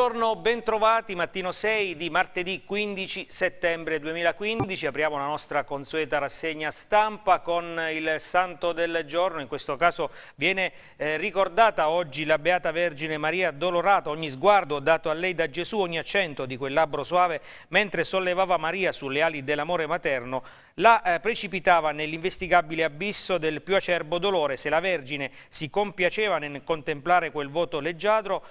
Buongiorno, bentrovati, mattino 6 di martedì 15 settembre 2015. Apriamo la nostra consueta rassegna stampa con il santo del giorno. In questo caso viene eh, ricordata oggi la Beata Vergine Maria Dolorata. Ogni sguardo dato a lei da Gesù, ogni accento di quel labbro suave, mentre sollevava Maria sulle ali dell'amore materno, la eh, precipitava nell'investigabile abisso del più acerbo dolore. Se la Vergine si compiaceva nel contemplare quel voto leggiadro,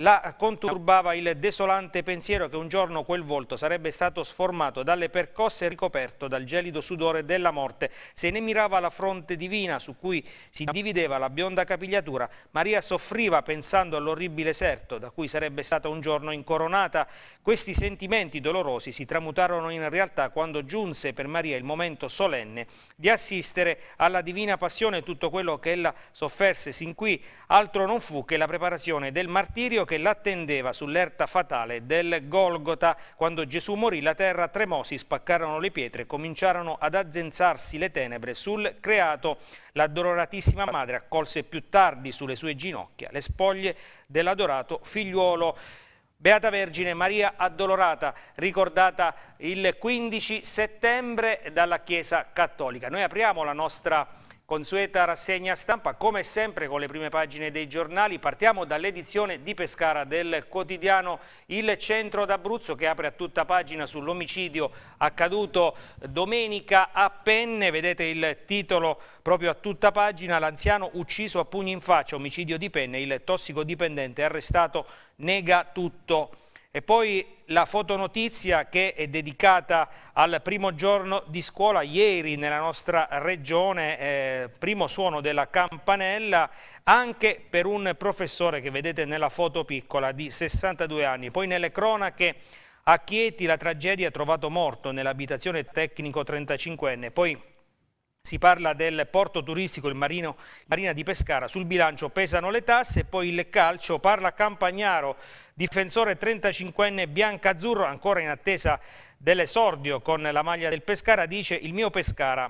la conturbava il desolante pensiero che un giorno quel volto sarebbe stato sformato dalle percosse e ricoperto dal gelido sudore della morte. Se ne mirava la fronte divina su cui si divideva la bionda capigliatura, Maria soffriva pensando all'orribile serto da cui sarebbe stata un giorno incoronata. Questi sentimenti dolorosi si tramutarono in realtà quando giunse per Maria il momento solenne di assistere alla divina passione tutto quello che ella sofferse sin qui. Altro non fu che la preparazione del martirio che l'attendeva sull'erta fatale del Golgota. Quando Gesù morì la terra tremò, si spaccarono le pietre e cominciarono ad azzenzarsi le tenebre sul creato. L'addoloratissima madre accolse più tardi sulle sue ginocchia le spoglie dell'adorato figliuolo. Beata Vergine Maria Addolorata, ricordata il 15 settembre dalla Chiesa Cattolica. Noi apriamo la nostra Consueta rassegna stampa, come sempre con le prime pagine dei giornali, partiamo dall'edizione di Pescara del quotidiano Il Centro d'Abruzzo che apre a tutta pagina sull'omicidio accaduto domenica a Penne, vedete il titolo proprio a tutta pagina, l'anziano ucciso a pugni in faccia, omicidio di Penne, il tossicodipendente arrestato nega tutto. E poi la fotonotizia che è dedicata al primo giorno di scuola ieri nella nostra regione, eh, primo suono della campanella, anche per un professore che vedete nella foto piccola di 62 anni. Poi nelle cronache a Chieti la tragedia ha trovato morto nell'abitazione tecnico 35enne. Poi si parla del porto turistico, il marino, Marina di Pescara, sul bilancio pesano le tasse, poi il calcio, parla Campagnaro difensore 35enne Bianca Azzurro, ancora in attesa dell'esordio con la maglia del Pescara, dice il mio Pescara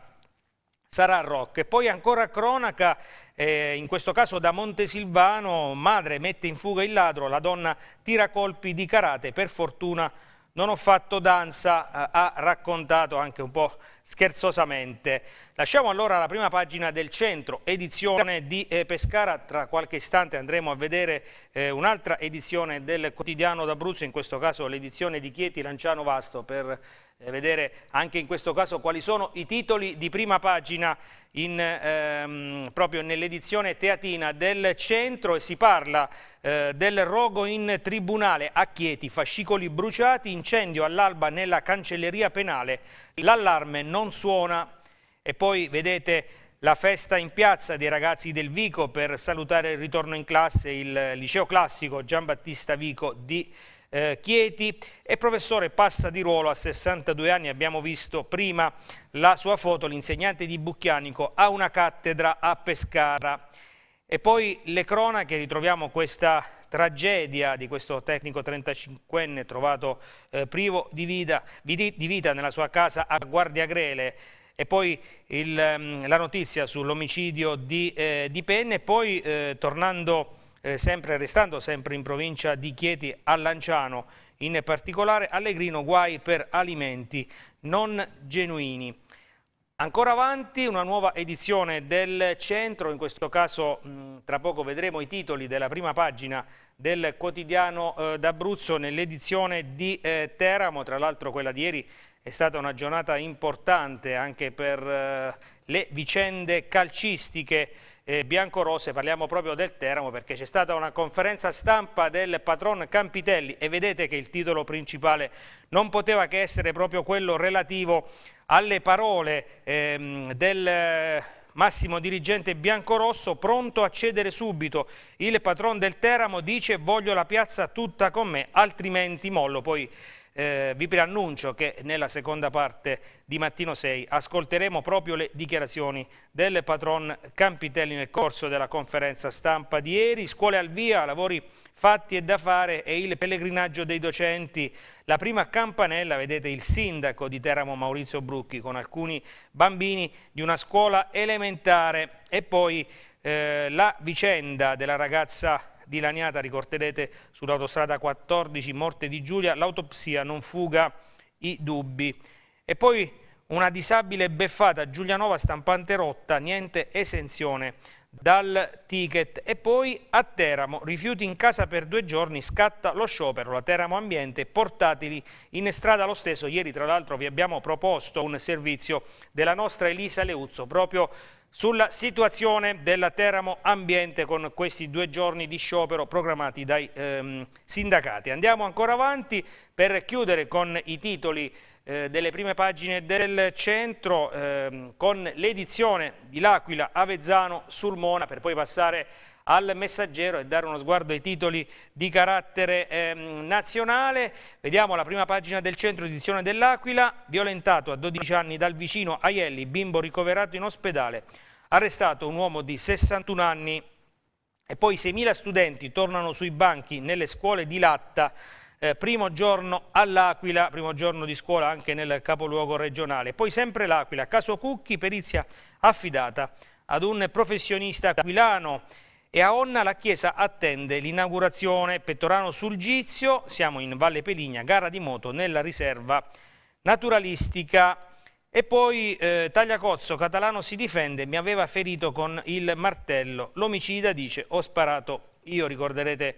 sarà rock. E poi ancora cronaca, eh, in questo caso da Montesilvano, madre mette in fuga il ladro, la donna tira colpi di karate, per fortuna non ho fatto danza, eh, ha raccontato anche un po' scherzosamente. Lasciamo allora la prima pagina del centro, edizione di eh, Pescara, tra qualche istante andremo a vedere eh, un'altra edizione del quotidiano d'Abruzzo, in questo caso l'edizione di Chieti Lanciano Vasto per eh, vedere anche in questo caso quali sono i titoli di prima pagina in, ehm, proprio nell'edizione teatina del centro e si parla eh, del rogo in tribunale a Chieti, fascicoli bruciati, incendio all'alba nella cancelleria penale, l'allarme non suona e poi vedete la festa in piazza dei ragazzi del Vico per salutare il ritorno in classe, il liceo classico Giambattista Vico di Chieti eh, Chieti e professore passa di ruolo a 62 anni, abbiamo visto prima la sua foto, l'insegnante di Bucchianico ha una cattedra a Pescara. E poi le cronache, ritroviamo questa tragedia di questo tecnico 35enne trovato eh, privo di vita, di vita, nella sua casa a Guardia Grele e poi il, mm, la notizia sull'omicidio di, eh, di, Penne, poi eh, tornando eh, sempre restando sempre in provincia di Chieti a Lanciano, in particolare Allegrino guai per alimenti non genuini. Ancora avanti una nuova edizione del centro, in questo caso mh, mm, tra poco vedremo i titoli della prima pagina del quotidiano eh, d'Abruzzo nell'edizione di eh, Teramo, tra l'altro quella di ieri è stata una giornata importante anche per eh, le vicende calcistiche eh, biancorosse, parliamo proprio del Teramo perché c'è stata una conferenza stampa del patron Campitelli e vedete che il titolo principale non poteva che essere proprio quello relativo alle parole ehm, del eh, massimo dirigente biancorosso pronto a cedere subito. Il patron del Teramo dice voglio la piazza tutta con me, altrimenti mollo. Poi eh, vi preannuncio che nella seconda parte di Mattino 6 ascolteremo proprio le dichiarazioni del patron Campitelli nel corso della conferenza stampa di ieri, scuole al via, lavori fatti e da fare e il pellegrinaggio dei docenti. La prima campanella, vedete il sindaco di Teramo Maurizio Brucchi con alcuni bambini di una scuola elementare e poi eh, la vicenda della ragazza di Lagnata, ricorderete sull'autostrada 14, morte di Giulia, l'autopsia non fuga i dubbi. E poi una disabile beffata, Giulianova stampante rotta, niente esenzione dal ticket e poi a Teramo, rifiuti in casa per due giorni, scatta lo sciopero, la Teramo Ambiente, portateli in strada lo stesso. Ieri tra l'altro vi abbiamo proposto un servizio della nostra Elisa Leuzzo proprio sulla situazione della Teramo Ambiente con questi due giorni di sciopero programmati dai ehm, sindacati. Andiamo ancora avanti per chiudere con i titoli eh, delle prime pagine del centro ehm, con l'edizione di L'Aquila, Avezzano, Sulmona per poi passare al messaggero e dare uno sguardo ai titoli di carattere ehm, nazionale. Vediamo la prima pagina del centro edizione dell'Aquila, violentato a 12 anni dal vicino Aielli, bimbo ricoverato in ospedale, arrestato un uomo di 61 anni e poi 6.000 studenti tornano sui banchi nelle scuole di Latta eh, primo giorno all'Aquila, primo giorno di scuola anche nel capoluogo regionale. Poi sempre l'Aquila, caso Cucchi, perizia affidata ad un professionista aquilano e a Onna la chiesa attende l'inaugurazione. Pettorano sul Gizio, siamo in Valle Peligna, gara di moto nella riserva naturalistica. E poi eh, Tagliacozzo, catalano si difende, mi aveva ferito con il martello. L'omicida dice ho sparato io, ricorderete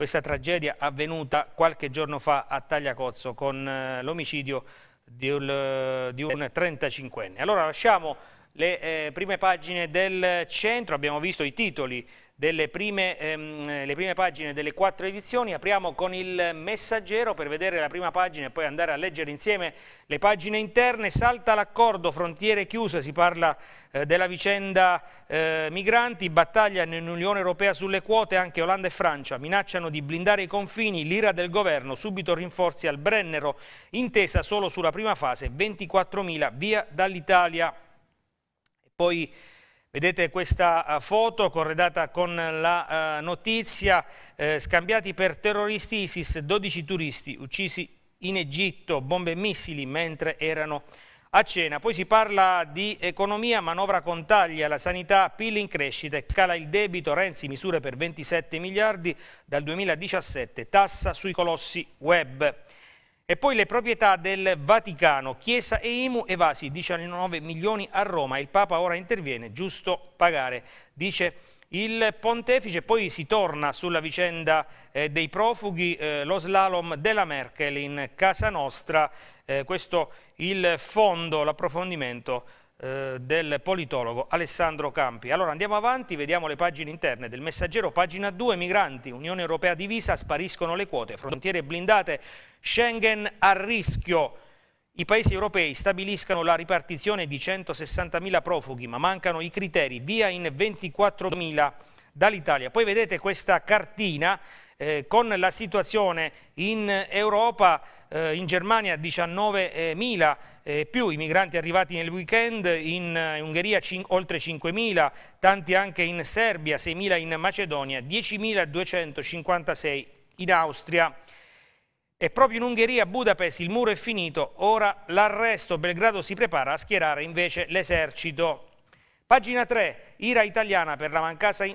questa tragedia avvenuta qualche giorno fa a Tagliacozzo con eh, l'omicidio eh, di un, 35enne. Allora lasciamo le eh, prime pagine del centro, abbiamo visto i titoli delle prime, ehm, le prime pagine delle quattro edizioni. Apriamo con il messaggero per vedere la prima pagina e poi andare a leggere insieme le pagine interne. Salta l'accordo, frontiere chiuse, si parla eh, della vicenda eh, migranti, battaglia nell'Unione Europea sulle quote, anche Olanda e Francia minacciano di blindare i confini, l'ira del governo, subito rinforzi al Brennero, intesa solo sulla prima fase, 24.000 via dall'Italia. Poi Vedete questa eh, foto corredata con la eh, notizia eh, scambiati per terroristi ISIS 12 turisti uccisi in Egitto, bombe e missili mentre erano a cena. Poi si parla di economia, manovra con taglia, la sanità, PIL in crescita, scala il debito, Renzi misure per 27 miliardi dal 2017, tassa sui colossi web. E poi le proprietà del Vaticano, Chiesa e IMU evasi 19 milioni a Roma, il Papa ora interviene, giusto pagare, dice il pontefice, poi si torna sulla vicenda eh, dei profughi, eh, lo slalom della Merkel in casa nostra, eh, questo il fondo, l'approfondimento eh, del politologo Alessandro Campi. Allora andiamo avanti, vediamo le pagine interne del messaggero, pagina 2, migranti, Unione Europea divisa, spariscono le quote, frontiere blindate, Schengen a rischio. I paesi europei stabiliscano la ripartizione di 160.000 profughi, ma mancano i criteri, via in 24.000 dall'Italia. Poi vedete questa cartina eh, con la situazione in Europa eh, in Germania 19.000 eh, più i migranti arrivati nel weekend, in eh, Ungheria oltre 5.000, tanti anche in Serbia, 6.000 in Macedonia, 10.256 in Austria. E proprio in Ungheria, a Budapest, il muro è finito, ora l'arresto. Belgrado si prepara a schierare invece l'esercito. Pagina 3, Ira italiana per la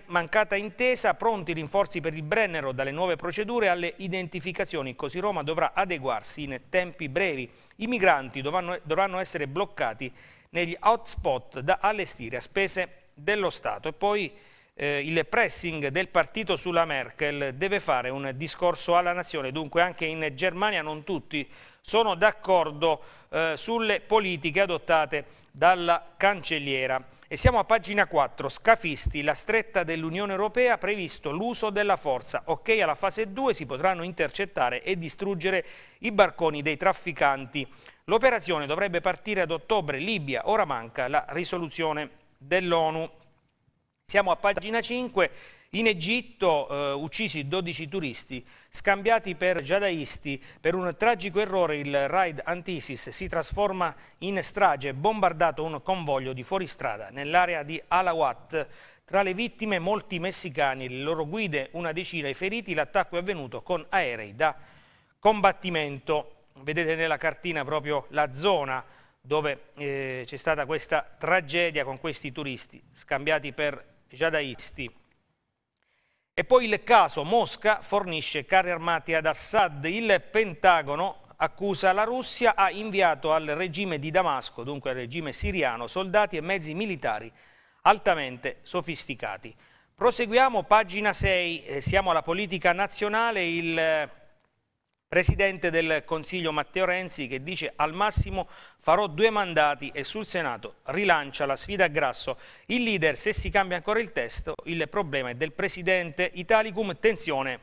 mancata intesa, pronti rinforzi per il Brennero dalle nuove procedure alle identificazioni, così Roma dovrà adeguarsi in tempi brevi. I migranti dovranno, dovranno essere bloccati negli hotspot da allestire a spese dello Stato. E poi eh, il pressing del partito sulla Merkel deve fare un discorso alla nazione, dunque anche in Germania non tutti sono d'accordo eh, sulle politiche adottate dalla cancelliera. E siamo a pagina 4, scafisti, la stretta dell'Unione Europea ha previsto l'uso della forza. Ok alla fase 2 si potranno intercettare e distruggere i barconi dei trafficanti. L'operazione dovrebbe partire ad ottobre, Libia, ora manca la risoluzione dell'ONU. Siamo a pagina 5, in Egitto eh, uccisi 12 turisti, scambiati per giadaisti, per un tragico errore il raid anti-ISIS si trasforma in strage, bombardato un convoglio di fuoristrada nell'area di Alawat. Tra le vittime molti messicani, le loro guide una decina i feriti, l'attacco è avvenuto con aerei da combattimento. Vedete nella cartina proprio la zona dove eh, c'è stata questa tragedia con questi turisti scambiati per giadaisti. E poi il caso Mosca fornisce carri armati ad Assad. Il Pentagono accusa la Russia ha inviato al regime di Damasco, dunque al regime siriano, soldati e mezzi militari altamente sofisticati. Proseguiamo, pagina 6, eh, siamo alla politica nazionale, il eh, presidente del Consiglio Matteo Renzi che dice al massimo farò due mandati e sul Senato rilancia la sfida a Grasso. Il leader se si cambia ancora il testo il problema è del presidente Italicum tensione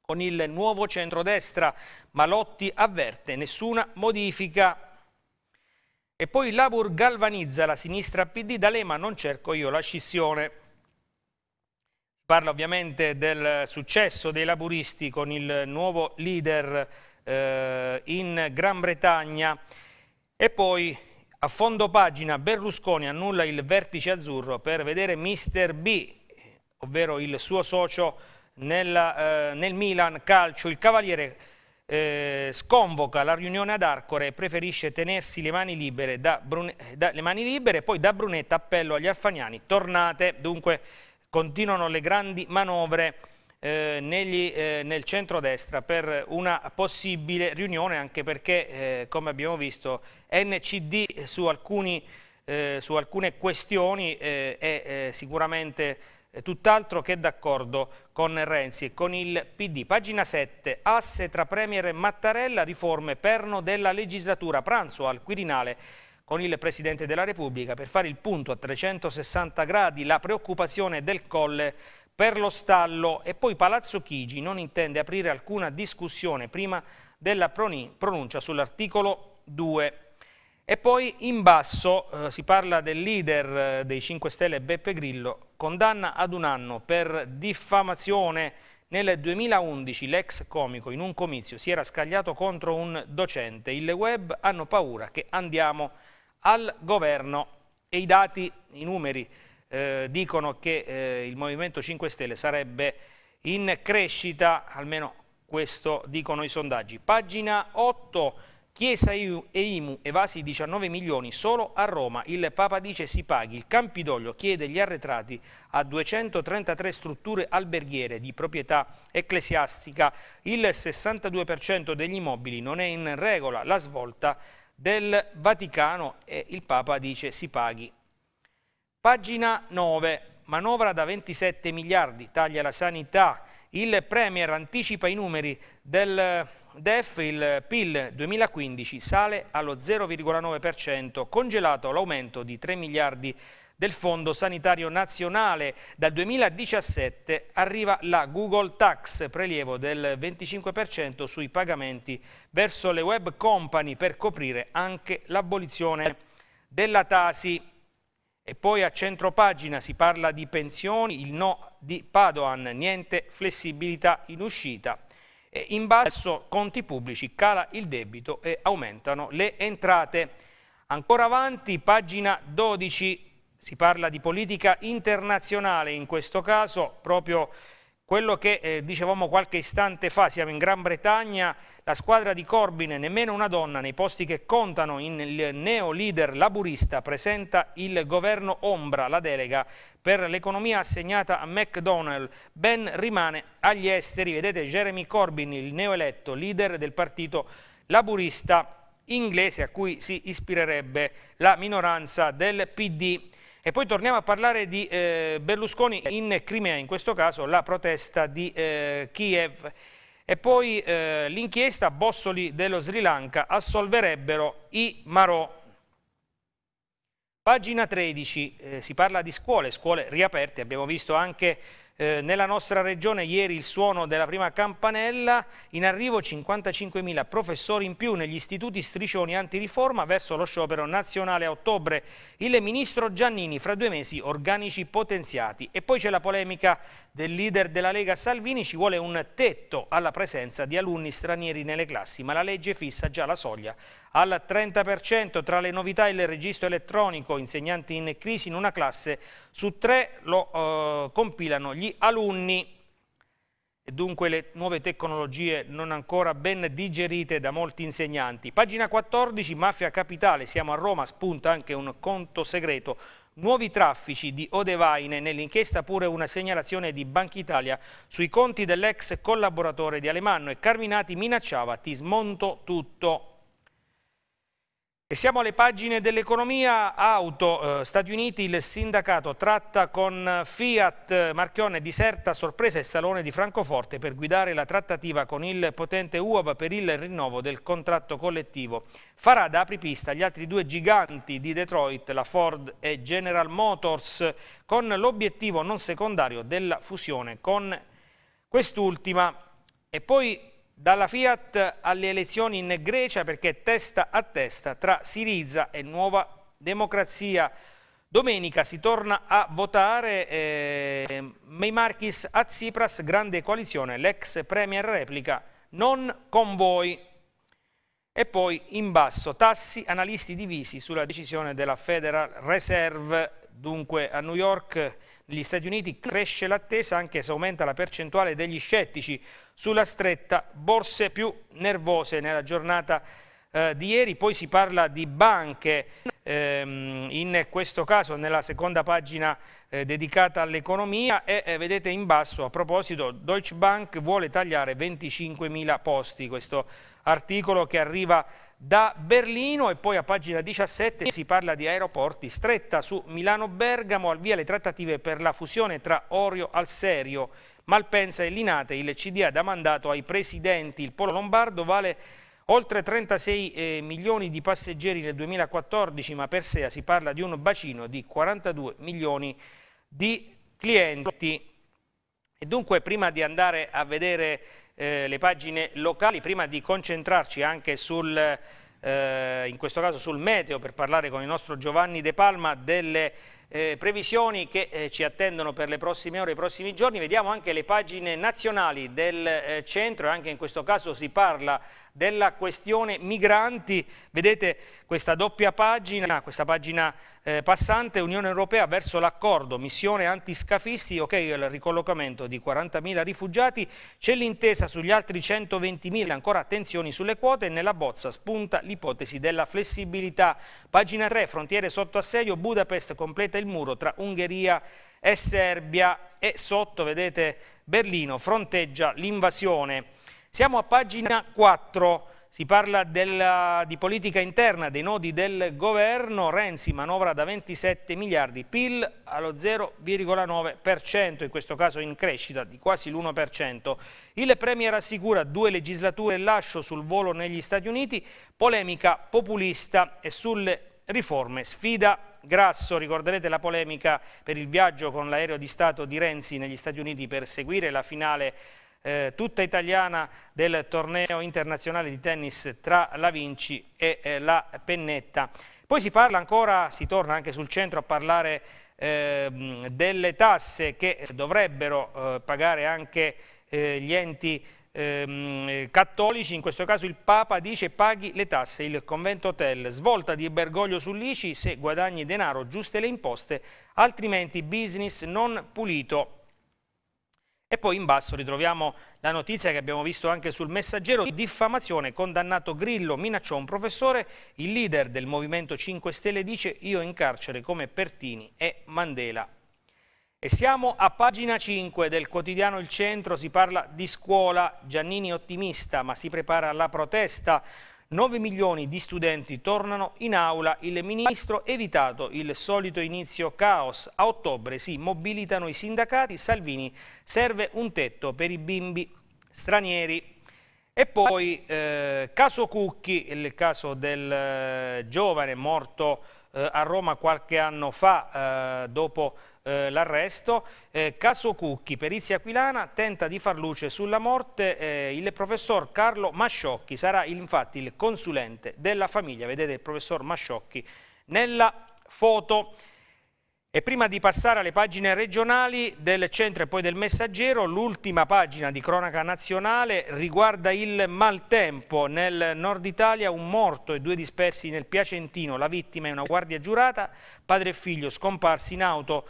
con il nuovo centrodestra. Malotti avverte nessuna modifica. E poi Labur galvanizza la sinistra PD, D'Alema non cerco io la scissione. Parla ovviamente del successo dei laburisti con il nuovo leader eh, in Gran Bretagna e poi a fondo pagina Berlusconi annulla il vertice azzurro per vedere Mr. B, ovvero il suo socio nella, eh, nel Milan Calcio. Il Cavaliere eh, sconvoca la riunione ad Arcore e preferisce tenersi le mani libere da, Brune eh, da, mani libere, poi da Brunetta appello agli alfaniani. Tornate dunque continuano le grandi manovre eh, negli, eh, nel centrodestra per una possibile riunione, anche perché, eh, come abbiamo visto, NCD su, alcuni, eh, su alcune questioni eh, è eh, sicuramente tutt'altro che d'accordo con Renzi e con il PD. Pagina 7, asse tra Premier e Mattarella, riforme perno della legislatura, pranzo al Quirinale con il Presidente della Repubblica per fare il punto a 360 gradi la preoccupazione del Colle per lo stallo e poi Palazzo Chigi non intende aprire alcuna discussione prima della pronuncia sull'articolo 2. E poi in basso eh, si parla del leader eh, dei 5 Stelle Beppe Grillo, condanna ad un anno per diffamazione. Nel 2011 l'ex comico in un comizio si era scagliato contro un docente. Il web hanno paura che andiamo a al governo e i dati, i numeri eh, dicono che eh, il Movimento 5 Stelle sarebbe in crescita, almeno questo dicono i sondaggi. Pagina 8, Chiesa e IMU evasi 19 milioni solo a Roma, il Papa dice si paghi, il Campidoglio chiede gli arretrati a 233 strutture alberghiere di proprietà ecclesiastica, il 62% degli immobili non è in regola, la svolta del Vaticano e il Papa dice si paghi. Pagina 9. Manovra da 27 miliardi, taglia la sanità. Il Premier anticipa i numeri del DEF, il PIL 2015 sale allo 0,9%, congelato l'aumento di 3 miliardi di del Fondo Sanitario Nazionale. Dal 2017 arriva la Google Tax, prelievo del 25% sui pagamenti verso le web company per coprire anche l'abolizione della Tasi. E poi a centro pagina si parla di pensioni, il no di Padoan, niente flessibilità in uscita. E in basso conti pubblici cala il debito e aumentano le entrate. Ancora avanti, pagina 12, si parla di politica internazionale in questo caso, proprio quello che eh, dicevamo qualche istante fa, siamo in Gran Bretagna, la squadra di Corbyn, nemmeno una donna nei posti che contano in il neo leader laburista, presenta il governo ombra, la delega per l'economia assegnata a McDonnell, ben rimane agli esteri, vedete Jeremy Corbyn, il neoeletto leader del partito laburista inglese a cui si ispirerebbe la minoranza del PD. E poi torniamo a parlare di eh, Berlusconi in Crimea, in questo caso la protesta di eh, Kiev. E poi eh, l'inchiesta Bossoli dello Sri Lanka assolverebbero i Marò. Pagina 13, eh, si parla di scuole, scuole riaperte, abbiamo visto anche eh, nella nostra regione ieri il suono della prima campanella, in arrivo 55.000 professori in più negli istituti striscioni antiriforma verso lo sciopero nazionale a ottobre. Il ministro Giannini fra due mesi organici potenziati. E poi c'è la polemica del leader della Lega Salvini, ci vuole un tetto alla presenza di alunni stranieri nelle classi, ma la legge fissa già la soglia al 30%. Tra le novità il registro elettronico, insegnanti in crisi in una classe su tre lo eh, compilano gli alunni. E dunque le nuove tecnologie non ancora ben digerite da molti insegnanti. Pagina 14, Mafia Capitale, siamo a Roma, spunta anche un conto segreto. Nuovi traffici di Odevaine, nell'inchiesta pure una segnalazione di Banca Italia sui conti dell'ex collaboratore di Alemanno e Carminati minacciava ti smonto tutto. E siamo alle pagine dell'economia auto, eh, Stati Uniti, il sindacato tratta con Fiat, Marchione diserta sorpresa il Salone di Francoforte per guidare la trattativa con il potente UAV per il rinnovo del contratto collettivo. Farà da apripista gli altri due giganti di Detroit, la Ford e General Motors, con l'obiettivo non secondario della fusione con quest'ultima. E poi dalla Fiat alle elezioni in Grecia perché testa a testa tra Siriza e Nuova Democrazia. Domenica si torna a votare eh, Meimarchis a Tsipras, grande coalizione, l'ex Premier replica non con voi. E poi in basso tassi, analisti divisi sulla decisione della Federal Reserve, dunque a New York negli Stati Uniti cresce l'attesa anche se aumenta la percentuale degli scettici sulla stretta borse più nervose nella giornata eh, di ieri. Poi si parla di banche, ehm, in questo caso nella seconda pagina eh, dedicata all'economia e eh, vedete in basso a proposito Deutsche Bank vuole tagliare 25.000 posti. Questo articolo che arriva da Berlino e poi a pagina 17 si parla di aeroporti stretta su Milano-Bergamo al via le trattative per la fusione tra Orio al Serio, Malpensa e Linate, il CDA dà mandato ai presidenti, il Polo Lombardo vale oltre 36 eh, milioni di passeggeri nel 2014 ma per sé si parla di un bacino di 42 milioni di clienti e dunque prima di andare a vedere eh, le pagine locali prima di concentrarci anche sul, eh, in questo caso sul meteo per parlare con il nostro Giovanni De Palma delle eh, previsioni che eh, ci attendono per le prossime ore, i prossimi giorni. Vediamo anche le pagine nazionali del eh, centro e anche in questo caso si parla della questione migranti. Vedete questa doppia pagina, questa pagina eh, passante, Unione Europea verso l'accordo, missione antiscafisti, ok il ricollocamento di 40.000 rifugiati, c'è l'intesa sugli altri 120.000, ancora attenzioni sulle quote e nella bozza spunta l'ipotesi della flessibilità. Pagina 3, frontiere sotto assedio, Budapest completa il del muro tra Ungheria e Serbia e sotto, vedete, Berlino fronteggia l'invasione. Siamo a pagina 4. Si parla della, di politica interna, dei nodi del governo, Renzi manovra da 27 miliardi, PIL allo 0,9%, in questo caso in crescita di quasi l'1%. Il Premier assicura due legislature lascio sul volo negli Stati Uniti, polemica populista e sulle riforme sfida Grasso, ricorderete la polemica per il viaggio con l'aereo di Stato di Renzi negli Stati Uniti per seguire la finale eh, tutta italiana del torneo internazionale di tennis tra la Vinci e eh, la Pennetta. Poi si parla ancora, si torna anche sul centro a parlare eh, delle tasse che dovrebbero eh, pagare anche eh, gli enti ehm, eh, cattolici, in questo caso il Papa dice paghi le tasse, il convento hotel, svolta di Bergoglio sull'ICI se guadagni denaro giuste le imposte, altrimenti business non pulito. E poi in basso ritroviamo la notizia che abbiamo visto anche sul messaggero, diffamazione, condannato Grillo, minacciò un professore, il leader del Movimento 5 Stelle dice io in carcere come Pertini e Mandela e siamo a pagina 5 del quotidiano Il Centro, si parla di scuola, Giannini ottimista ma si prepara alla protesta, 9 milioni di studenti tornano in aula, il ministro evitato il solito inizio caos, a ottobre si mobilitano i sindacati, Salvini serve un tetto per i bimbi stranieri. E poi eh, caso Cucchi, il caso del eh, giovane morto eh, a Roma qualche anno fa eh, dopo eh, l'arresto. Eh, caso Cucchi, perizia aquilana, tenta di far luce sulla morte. Eh, il professor Carlo Masciocchi sarà infatti il consulente della famiglia. Vedete il professor Masciocchi nella foto. E prima di passare alle pagine regionali del centro e poi del messaggero, l'ultima pagina di cronaca nazionale riguarda il maltempo. Nel nord Italia un morto e due dispersi nel Piacentino. La vittima è una guardia giurata, padre e figlio scomparsi in auto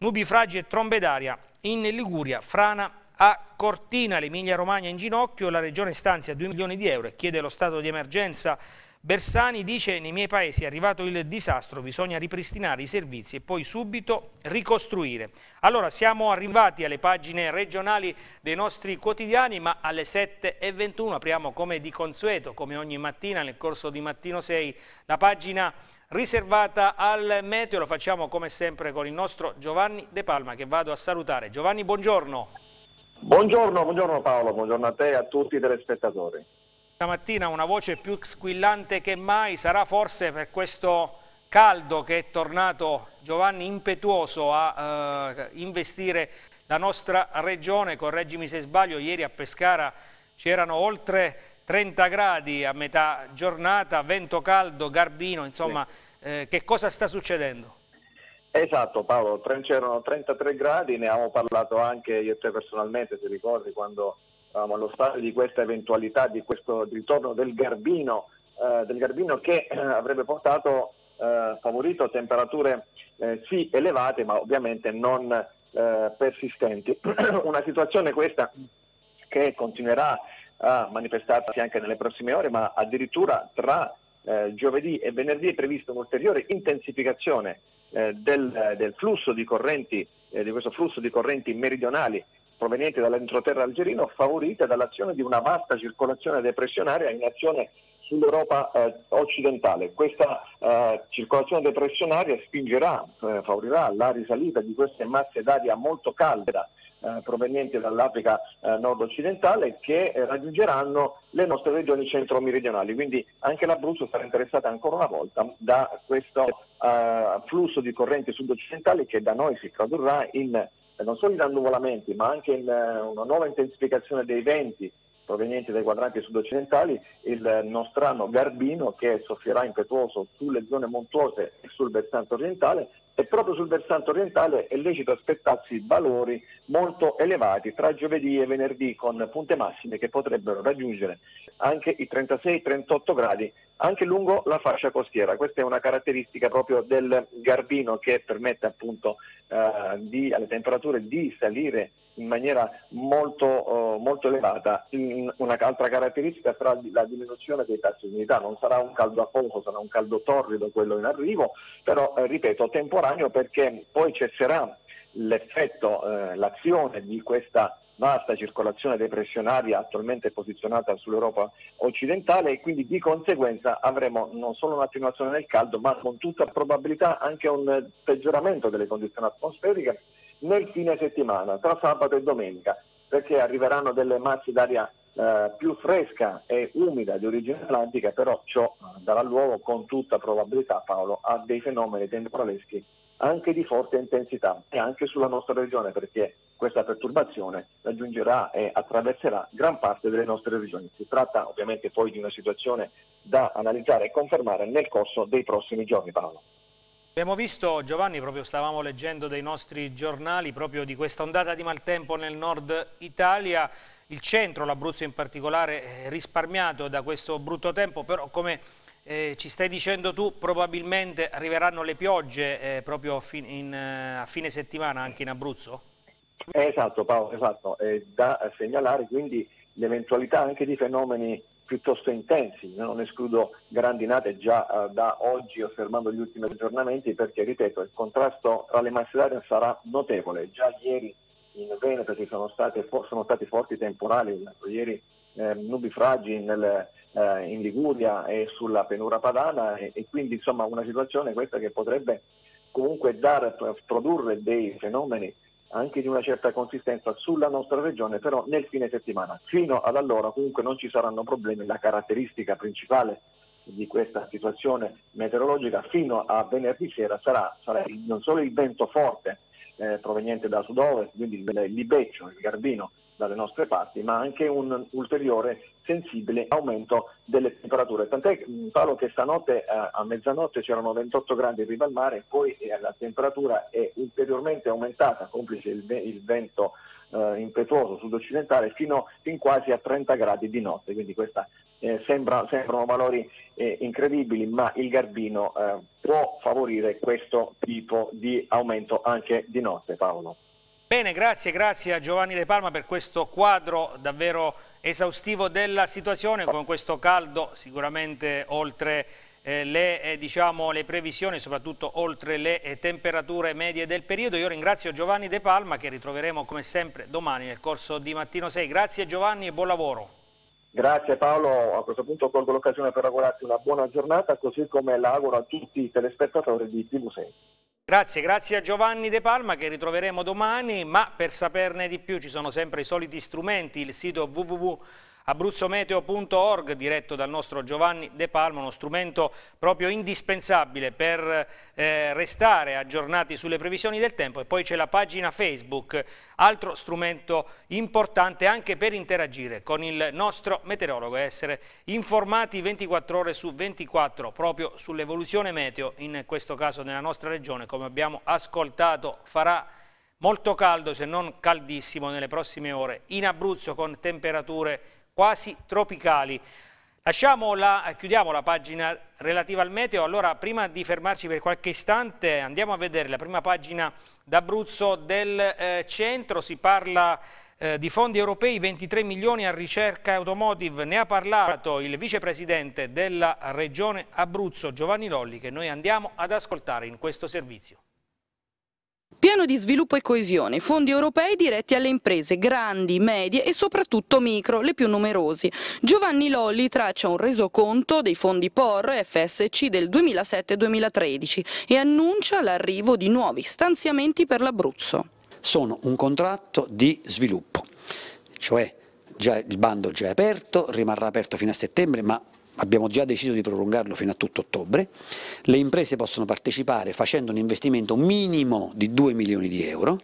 nubi nubifragi e trombe d'aria in Liguria, frana a Cortina, l'Emilia Romagna in ginocchio, la regione stanzia 2 milioni di euro e chiede lo stato di emergenza. Bersani dice nei miei paesi è arrivato il disastro, bisogna ripristinare i servizi e poi subito ricostruire. Allora siamo arrivati alle pagine regionali dei nostri quotidiani ma alle 7.21 apriamo come di consueto, come ogni mattina nel corso di Mattino 6, la pagina regionale riservata al meteo. Lo facciamo come sempre con il nostro Giovanni De Palma che vado a salutare. Giovanni, buongiorno. Buongiorno, buongiorno Paolo, buongiorno a te e a tutti i telespettatori. Stamattina una voce più squillante che mai sarà forse per questo caldo che è tornato Giovanni impetuoso a eh, investire la nostra regione, correggimi se sbaglio, ieri a Pescara c'erano oltre 30 gradi a metà giornata, vento caldo, garbino, insomma sì. eh, che cosa sta succedendo? Esatto Paolo, c'erano 33 gradi, ne avevamo parlato anche io e te personalmente, ti ricordi, quando eravamo allo stadio di questa eventualità, di questo ritorno del Garbino, eh, del Garbino che eh, avrebbe portato, eh, favorito temperature eh, sì elevate ma ovviamente non eh, persistenti. Una situazione questa che continuerà a manifestarsi anche nelle prossime ore, ma addirittura tra eh, giovedì e venerdì è prevista un'ulteriore intensificazione eh, del, del, flusso di correnti, eh, di questo flusso di correnti meridionali provenienti dall'entroterra algerino, favorita dall'azione di una vasta circolazione depressionaria in azione sull'Europa eh, occidentale. Questa eh, circolazione depressionaria spingerà, eh, favorirà la risalita di queste masse d'aria molto calda eh, provenienti dall'Africa eh, nord-occidentale che eh, raggiungeranno le nostre regioni centro-meridionali. Quindi anche l'Abruzzo sarà interessata ancora una volta da questo eh, flusso di correnti sud-occidentali che da noi si tradurrà in eh, non solo in annuvolamenti ma anche in una nuova intensificazione dei venti provenienti dai quadranti sud-occidentali, il nostrano Garbino che soffierà impetuoso sulle zone montuose e sul versante orientale e proprio sul versante orientale è lecito aspettarsi valori molto elevati tra giovedì e venerdì con punte massime che potrebbero raggiungere anche i 36-38 gradi anche lungo la fascia costiera. Questa è una caratteristica proprio del Garbino che permette appunto eh, di, alle temperature di salire in maniera molto, eh, molto elevata. un'altra caratteristica sarà la diminuzione dei tassi di umidità, non sarà un caldo a poco, sarà un caldo torrido quello in arrivo, però eh, ripeto temporaneo perché poi cesserà l'effetto, eh, l'azione di questa vasta circolazione depressionaria attualmente posizionata sull'Europa occidentale e quindi di conseguenza avremo non solo un'attenuazione del caldo ma con tutta probabilità anche un peggioramento delle condizioni atmosferiche nel fine settimana, tra sabato e domenica, perché arriveranno delle masse d'aria eh, più fresca e umida di origine atlantica, però ciò darà luogo con tutta probabilità, Paolo, a dei fenomeni temporaleschi anche di forte intensità e anche sulla nostra regione perché questa perturbazione raggiungerà e attraverserà gran parte delle nostre regioni. Si tratta ovviamente poi di una situazione da analizzare e confermare nel corso dei prossimi giorni Paolo. Abbiamo visto Giovanni, proprio stavamo leggendo dei nostri giornali, proprio di questa ondata di maltempo nel nord Italia, il centro, l'Abruzzo in particolare, risparmiato da questo brutto tempo, però come eh, ci stai dicendo tu probabilmente arriveranno le piogge eh, proprio a, fin in, eh, a, fine settimana anche in Abruzzo? esatto Paolo, esatto, è da segnalare quindi l'eventualità anche di fenomeni piuttosto intensi, non escludo grandinate già eh, da oggi osservando gli ultimi aggiornamenti perché ripeto il contrasto tra le masse d'aria sarà notevole, già ieri in Veneto ci sono, state, sono stati forti temporali, ieri eh, nubifragi nel eh, in Liguria e sulla penura padana e, e quindi insomma una situazione questa che potrebbe comunque dare, produrre dei fenomeni anche di una certa consistenza sulla nostra regione, però nel fine settimana. Fino ad allora comunque non ci saranno problemi, la caratteristica principale di questa situazione meteorologica fino a venerdì sera sarà, sarà non solo il vento forte eh, proveniente da sud-ovest, quindi il libeccio, il garbino, dalle nostre parti, ma anche un ulteriore sensibile aumento delle temperature. Tant'è mm, Paolo che stanotte eh, a mezzanotte c'erano 28 gradi in riva al mare, poi eh, la temperatura è ulteriormente aumentata, complice il vento eh, impetuoso sudoccidentale, fino fin quasi a 30 gradi di notte. Quindi questi eh, sembra, sembrano valori eh, incredibili, ma il Garbino eh, può favorire questo tipo di aumento anche di notte, Paolo. Bene, grazie, grazie a Giovanni De Palma per questo quadro davvero esaustivo della situazione con questo caldo sicuramente oltre eh, le, eh, diciamo, le, previsioni, soprattutto oltre le eh, temperature medie del periodo. Io ringrazio Giovanni De Palma che ritroveremo come sempre domani nel corso di Mattino 6. Grazie Giovanni e buon lavoro. Grazie Paolo, a questo punto colgo l'occasione per augurarti una buona giornata così come l'auguro a tutti i telespettatori di TV6. Grazie, grazie a Giovanni De Palma che ritroveremo domani, ma per saperne di più ci sono sempre i soliti strumenti, il sito www.giovanni.com abruzzometeo.org diretto dal nostro Giovanni De Palma, uno strumento proprio indispensabile per eh, restare aggiornati sulle previsioni del tempo e poi c'è la pagina Facebook, altro strumento importante anche per interagire con il nostro meteorologo e essere informati 24 ore su 24 proprio sull'evoluzione meteo, in questo caso nella nostra regione come abbiamo ascoltato farà molto caldo se non caldissimo nelle prossime ore in Abruzzo con temperature quasi tropicali. La, chiudiamo la pagina relativa al meteo, allora prima di fermarci per qualche istante andiamo a vedere la prima pagina d'Abruzzo del eh, centro, si parla eh, di fondi europei, 23 milioni a ricerca automotive, ne ha parlato il vicepresidente della regione Abruzzo Giovanni Lolli che noi andiamo ad ascoltare in questo servizio. Piano di sviluppo e coesione, fondi europei diretti alle imprese grandi, medie e soprattutto micro, le più numerosi. Giovanni Lolli traccia un resoconto dei fondi POR e FSC del 2007-2013 e annuncia l'arrivo di nuovi stanziamenti per l'Abruzzo. Sono un contratto di sviluppo, cioè il bando già è aperto, rimarrà aperto fino a settembre, ma abbiamo già deciso di prolungarlo fino a tutto ottobre, le imprese possono partecipare facendo un investimento minimo di 2 milioni di euro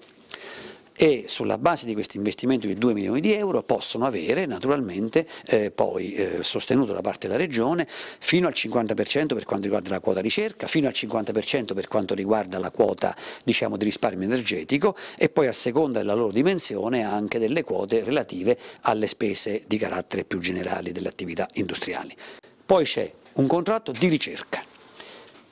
e sulla base di questo investimento di 2 milioni di euro possono avere naturalmente eh, poi eh, sostenuto da parte della Regione fino al 50% per quanto riguarda la quota ricerca, fino al 50% per quanto riguarda la quota diciamo, di risparmio energetico e poi a seconda della loro dimensione anche delle quote relative alle spese di carattere più generali delle attività industriali. Poi c'è un contratto di ricerca,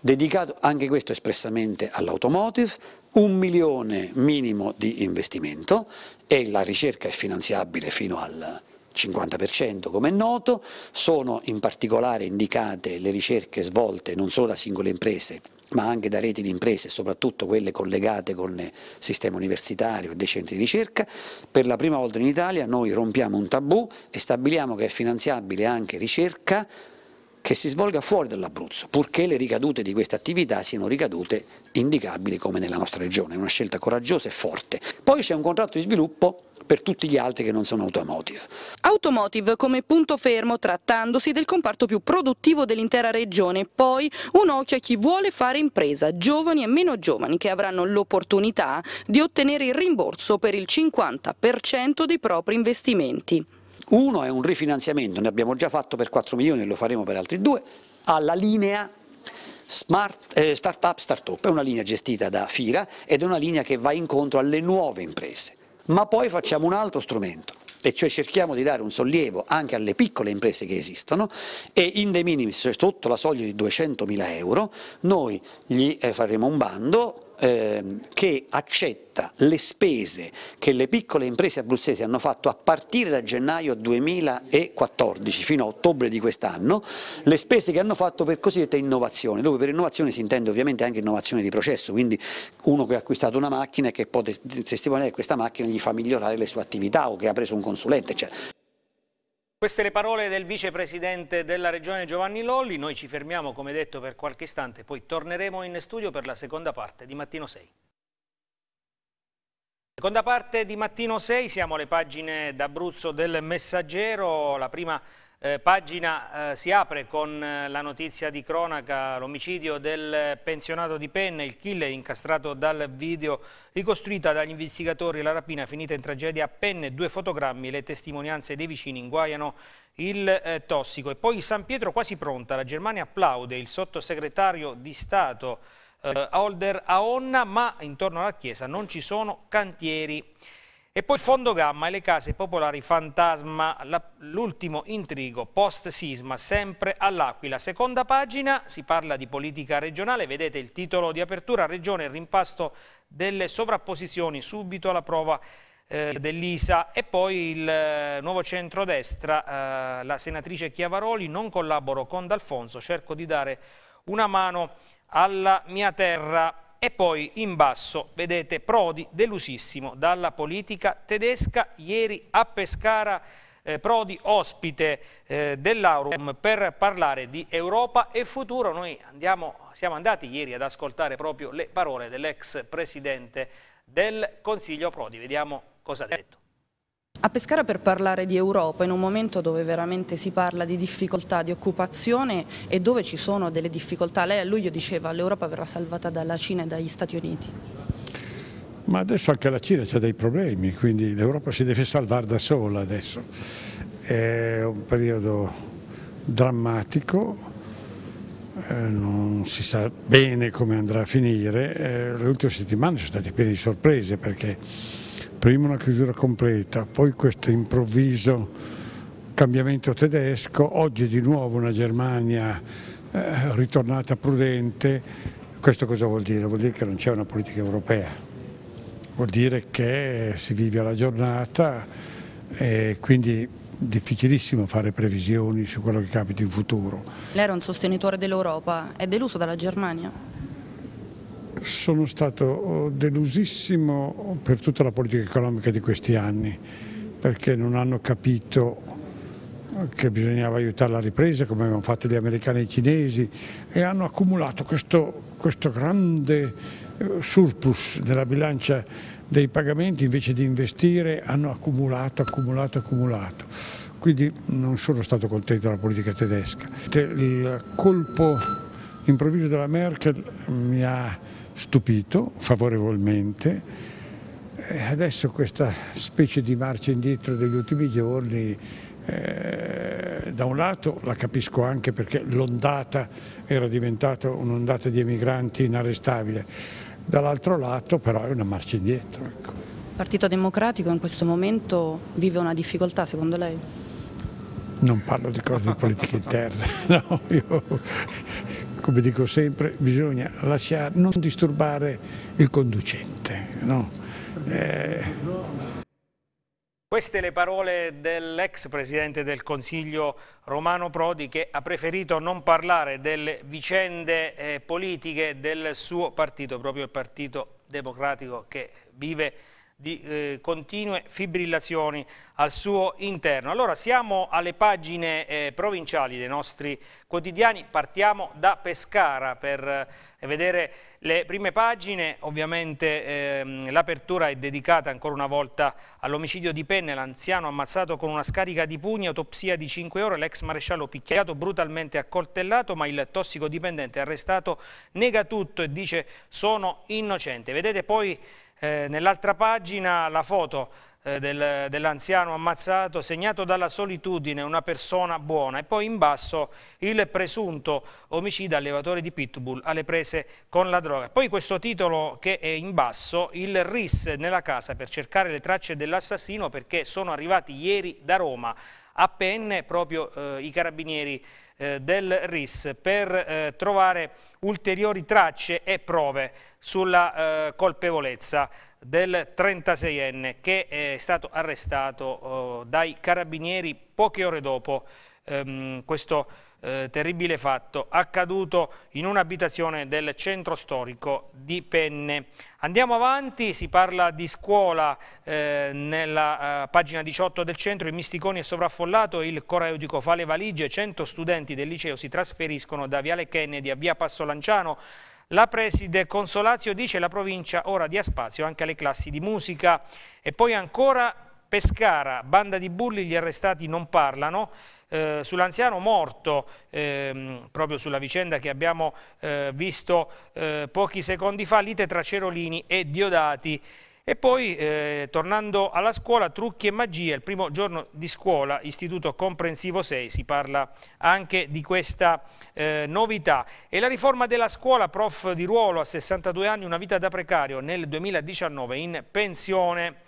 dedicato anche questo espressamente all'automotive, un milione minimo di investimento e la ricerca è finanziabile fino al 50% come è noto, sono in particolare indicate le ricerche svolte non solo da singole imprese ma anche da reti di imprese, soprattutto quelle collegate con il sistema universitario e dei centri di ricerca. Per la prima volta in Italia noi rompiamo un tabù e stabiliamo che è finanziabile anche ricerca che si svolga fuori dall'Abruzzo, purché le ricadute di questa attività siano ricadute indicabili come nella nostra regione, è una scelta coraggiosa e forte. Poi c'è un contratto di sviluppo per tutti gli altri che non sono automotive. Automotive come punto fermo trattandosi del comparto più produttivo dell'intera regione, poi un occhio a chi vuole fare impresa, giovani e meno giovani che avranno l'opportunità di ottenere il rimborso per il 50% dei propri investimenti. Uno è un rifinanziamento, ne abbiamo già fatto per 4 milioni e lo faremo per altri due, alla linea Smart, eh, Startup Startup, è una linea gestita da FIRA ed è una linea che va incontro alle nuove imprese. Ma poi facciamo un altro strumento, e cioè cerchiamo di dare un sollievo anche alle piccole imprese che esistono e in de minimis, sotto la soglia di 200 mila euro, noi gli eh, faremo un bando ehm, che accetta le spese che le piccole imprese abruzzesi hanno fatto a partire da gennaio 2014 fino a ottobre di quest'anno, le spese che hanno fatto per cosiddetta innovazione, dove per innovazione si intende ovviamente anche innovazione di processo, quindi uno che ha acquistato una macchina e che può testimoniare che questa macchina gli fa migliorare le sue attività o che ha preso un consulente, eccetera. Queste le parole del vicepresidente della regione Giovanni Lolli, noi ci fermiamo come detto per qualche istante, poi torneremo in studio per la seconda parte di Mattino 6. Seconda parte di Mattino 6, siamo alle pagine d'Abruzzo del Messaggero, la prima eh, pagina eh, si apre con eh, la notizia di cronaca, l'omicidio del pensionato di Penne, il killer incastrato dal video, ricostruita dagli investigatori la rapina finita in tragedia a Penne, due fotogrammi, le testimonianze dei vicini inguaiano il eh, tossico. E poi San Pietro quasi pronta, la Germania applaude il sottosegretario di Stato eh, Holder Aonna, ma intorno alla chiesa non ci sono cantieri. E poi Fondo Gamma e le case popolari fantasma, l'ultimo intrigo post-sisma, sempre all'Aquila. Seconda pagina, si parla di politica regionale, vedete il titolo di apertura, Regione, rimpasto delle sovrapposizioni, subito alla prova eh, dell'ISA e poi il eh, nuovo centrodestra, eh, la senatrice Chiavaroli, non collaboro con D'Alfonso, cerco di dare una mano alla mia terra e poi in basso vedete Prodi delusissimo dalla politica tedesca ieri a Pescara eh, Prodi ospite eh, dell'Aurum per parlare di Europa e futuro. Noi andiamo, siamo andati ieri ad ascoltare proprio le parole dell'ex presidente del Consiglio Prodi. Vediamo cosa ha detto. A Pescara per parlare di Europa, in un momento dove veramente si parla di difficoltà, di occupazione e dove ci sono delle difficoltà, lei a luglio diceva che l'Europa verrà salvata dalla Cina e dagli Stati Uniti. Ma adesso anche la Cina ha dei problemi, quindi l'Europa si deve salvare da sola adesso. È un periodo drammatico, eh, non si sa bene come andrà a finire, eh, le ultime settimane sono state piene di sorprese perché prima una chiusura completa, poi questo improvviso cambiamento tedesco, oggi di nuovo una Germania eh, ritornata prudente, questo cosa vuol dire? Vuol dire che non c'è una politica europea, vuol dire che si vive alla giornata e quindi difficilissimo fare previsioni su quello che capita in futuro. Lei era un sostenitore dell'Europa, è deluso dalla Germania? sono stato oh, delusissimo per tutta la politica economica di questi anni, perché non hanno capito eh, che bisognava aiutare la ripresa come avevano fatto gli americani e i cinesi e hanno accumulato questo, questo grande eh, surplus della bilancia dei pagamenti invece di investire hanno accumulato, accumulato, accumulato. Quindi non sono stato contento della politica tedesca. Il colpo improvviso della Merkel mi ha stupito favorevolmente. E eh, adesso questa specie di marcia indietro degli ultimi giorni eh, da un lato la capisco anche perché l'ondata era diventata un'ondata di emigranti inarrestabile, dall'altro lato però è una marcia indietro. Ecco. Il Partito Democratico in questo momento vive una difficoltà secondo lei? Non parlo di cose di politica interna, no, io, come dico sempre, bisogna lasciare, non disturbare il conducente. No? Eh... Queste le parole dell'ex presidente del Consiglio Romano Prodi che ha preferito non parlare delle vicende eh, politiche del suo partito, proprio il Partito Democratico che vive di eh, continue fibrillazioni al suo interno. Allora siamo alle pagine eh, provinciali dei nostri quotidiani, partiamo da Pescara per eh, vedere le prime pagine, ovviamente ehm, l'apertura è dedicata ancora una volta all'omicidio di Penne, l'anziano ammazzato con una scarica di pugni, autopsia di 5 ore, l'ex maresciallo picchiato, brutalmente accoltellato, ma il tossicodipendente arrestato nega tutto e dice sono innocente. Vedete poi eh, nell'altra pagina la foto eh, del, dell'anziano ammazzato, segnato dalla solitudine, una persona buona. E poi in basso il presunto omicida allevatore di Pitbull alle prese con la droga. Poi questo titolo che è in basso, il RIS nella casa per cercare le tracce dell'assassino perché sono arrivati ieri da Roma a penne proprio eh, i carabinieri eh, del RIS per eh, trovare ulteriori tracce e prove sulla eh, colpevolezza del 36enne che è stato arrestato oh, dai carabinieri poche ore dopo ehm, questo eh, terribile fatto accaduto in un'abitazione del centro storico di Penne. Andiamo avanti, si parla di scuola eh, nella eh, pagina 18 del centro, il Misticoni è sovraffollato, il coreudico fa le valigie, 100 studenti del liceo si trasferiscono da Viale Kennedy a Via Passo Lanciano, la preside Consolazio dice la provincia ora dia spazio anche alle classi di musica e poi ancora Pescara, banda di bulli, gli arrestati non parlano, eh, sull'anziano morto, ehm, proprio sulla vicenda che abbiamo eh, visto eh, pochi secondi fa, lite tra Cerolini e Diodati. E poi, eh, tornando alla scuola, trucchi e magie, il primo giorno di scuola, istituto comprensivo 6, si parla anche di questa eh, novità. E la riforma della scuola, prof di ruolo a 62 anni, una vita da precario nel 2019 in pensione.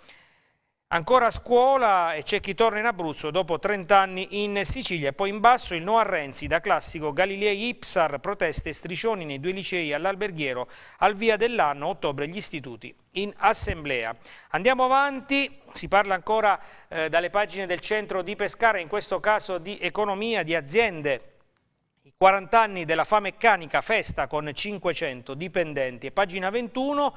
Ancora a scuola e c'è chi torna in Abruzzo dopo 30 anni in Sicilia. Poi in basso il no Renzi, da classico Galilei Ipsar, proteste e striscioni nei due licei all'Alberghiero, al via dell'anno, ottobre gli istituti in assemblea. Andiamo avanti, si parla ancora eh, dalle pagine del centro di Pescara, in questo caso di economia, di aziende. 40 anni della fa meccanica, festa con 500 dipendenti. Pagina 21,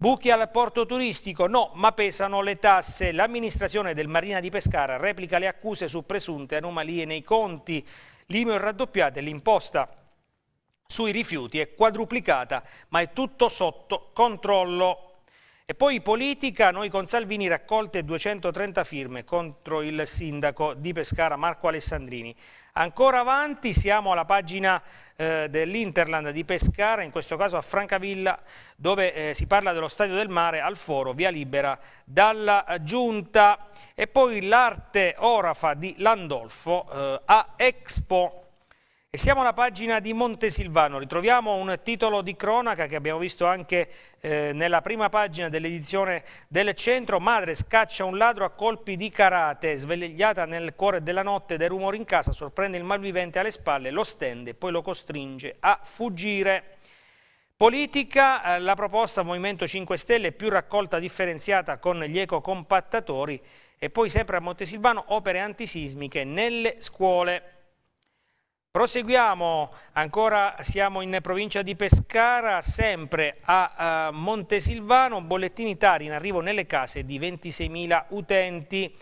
Buchi al porto turistico? No, ma pesano le tasse. L'amministrazione del Marina di Pescara replica le accuse su presunte anomalie nei conti. L'IMU è raddoppiata e l'imposta sui rifiuti è quadruplicata, ma è tutto sotto controllo. E poi politica, noi con Salvini raccolte 230 firme contro il sindaco di Pescara Marco Alessandrini. Ancora avanti, siamo alla pagina eh, dell'Interland di Pescara, in questo caso a Francavilla, dove eh, si parla dello Stadio del Mare al foro, via libera dalla Giunta. E poi l'arte orafa di Landolfo eh, a Expo e siamo alla pagina di Montesilvano, ritroviamo un titolo di cronaca che abbiamo visto anche eh, nella prima pagina dell'edizione del centro. Madre scaccia un ladro a colpi di karate, svegliata nel cuore della notte dai rumori in casa, sorprende il malvivente alle spalle, lo stende e poi lo costringe a fuggire. Politica, eh, la proposta Movimento 5 Stelle più raccolta differenziata con gli ecocompattatori e poi sempre a Montesilvano opere antisismiche nelle scuole. Proseguiamo, ancora siamo in provincia di Pescara, sempre a eh, Montesilvano, bollettini tari in arrivo nelle case di 26.000 utenti.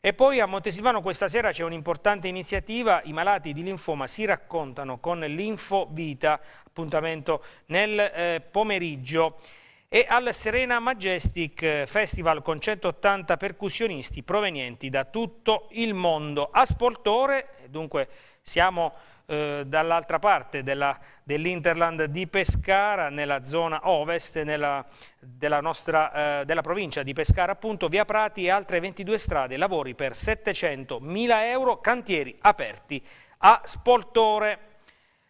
E poi a Montesilvano questa sera c'è un'importante iniziativa, i malati di linfoma si raccontano con l'Info Vita, appuntamento nel eh, pomeriggio e al Serena Majestic eh, Festival con 180 percussionisti provenienti da tutto il mondo. A Spoltore, dunque siamo eh, dall'altra parte dell'Interland dell di Pescara, nella zona ovest nella, della, nostra, eh, della provincia di Pescara, appunto via Prati e altre 22 strade, lavori per 700.000 euro, cantieri aperti a Spoltore.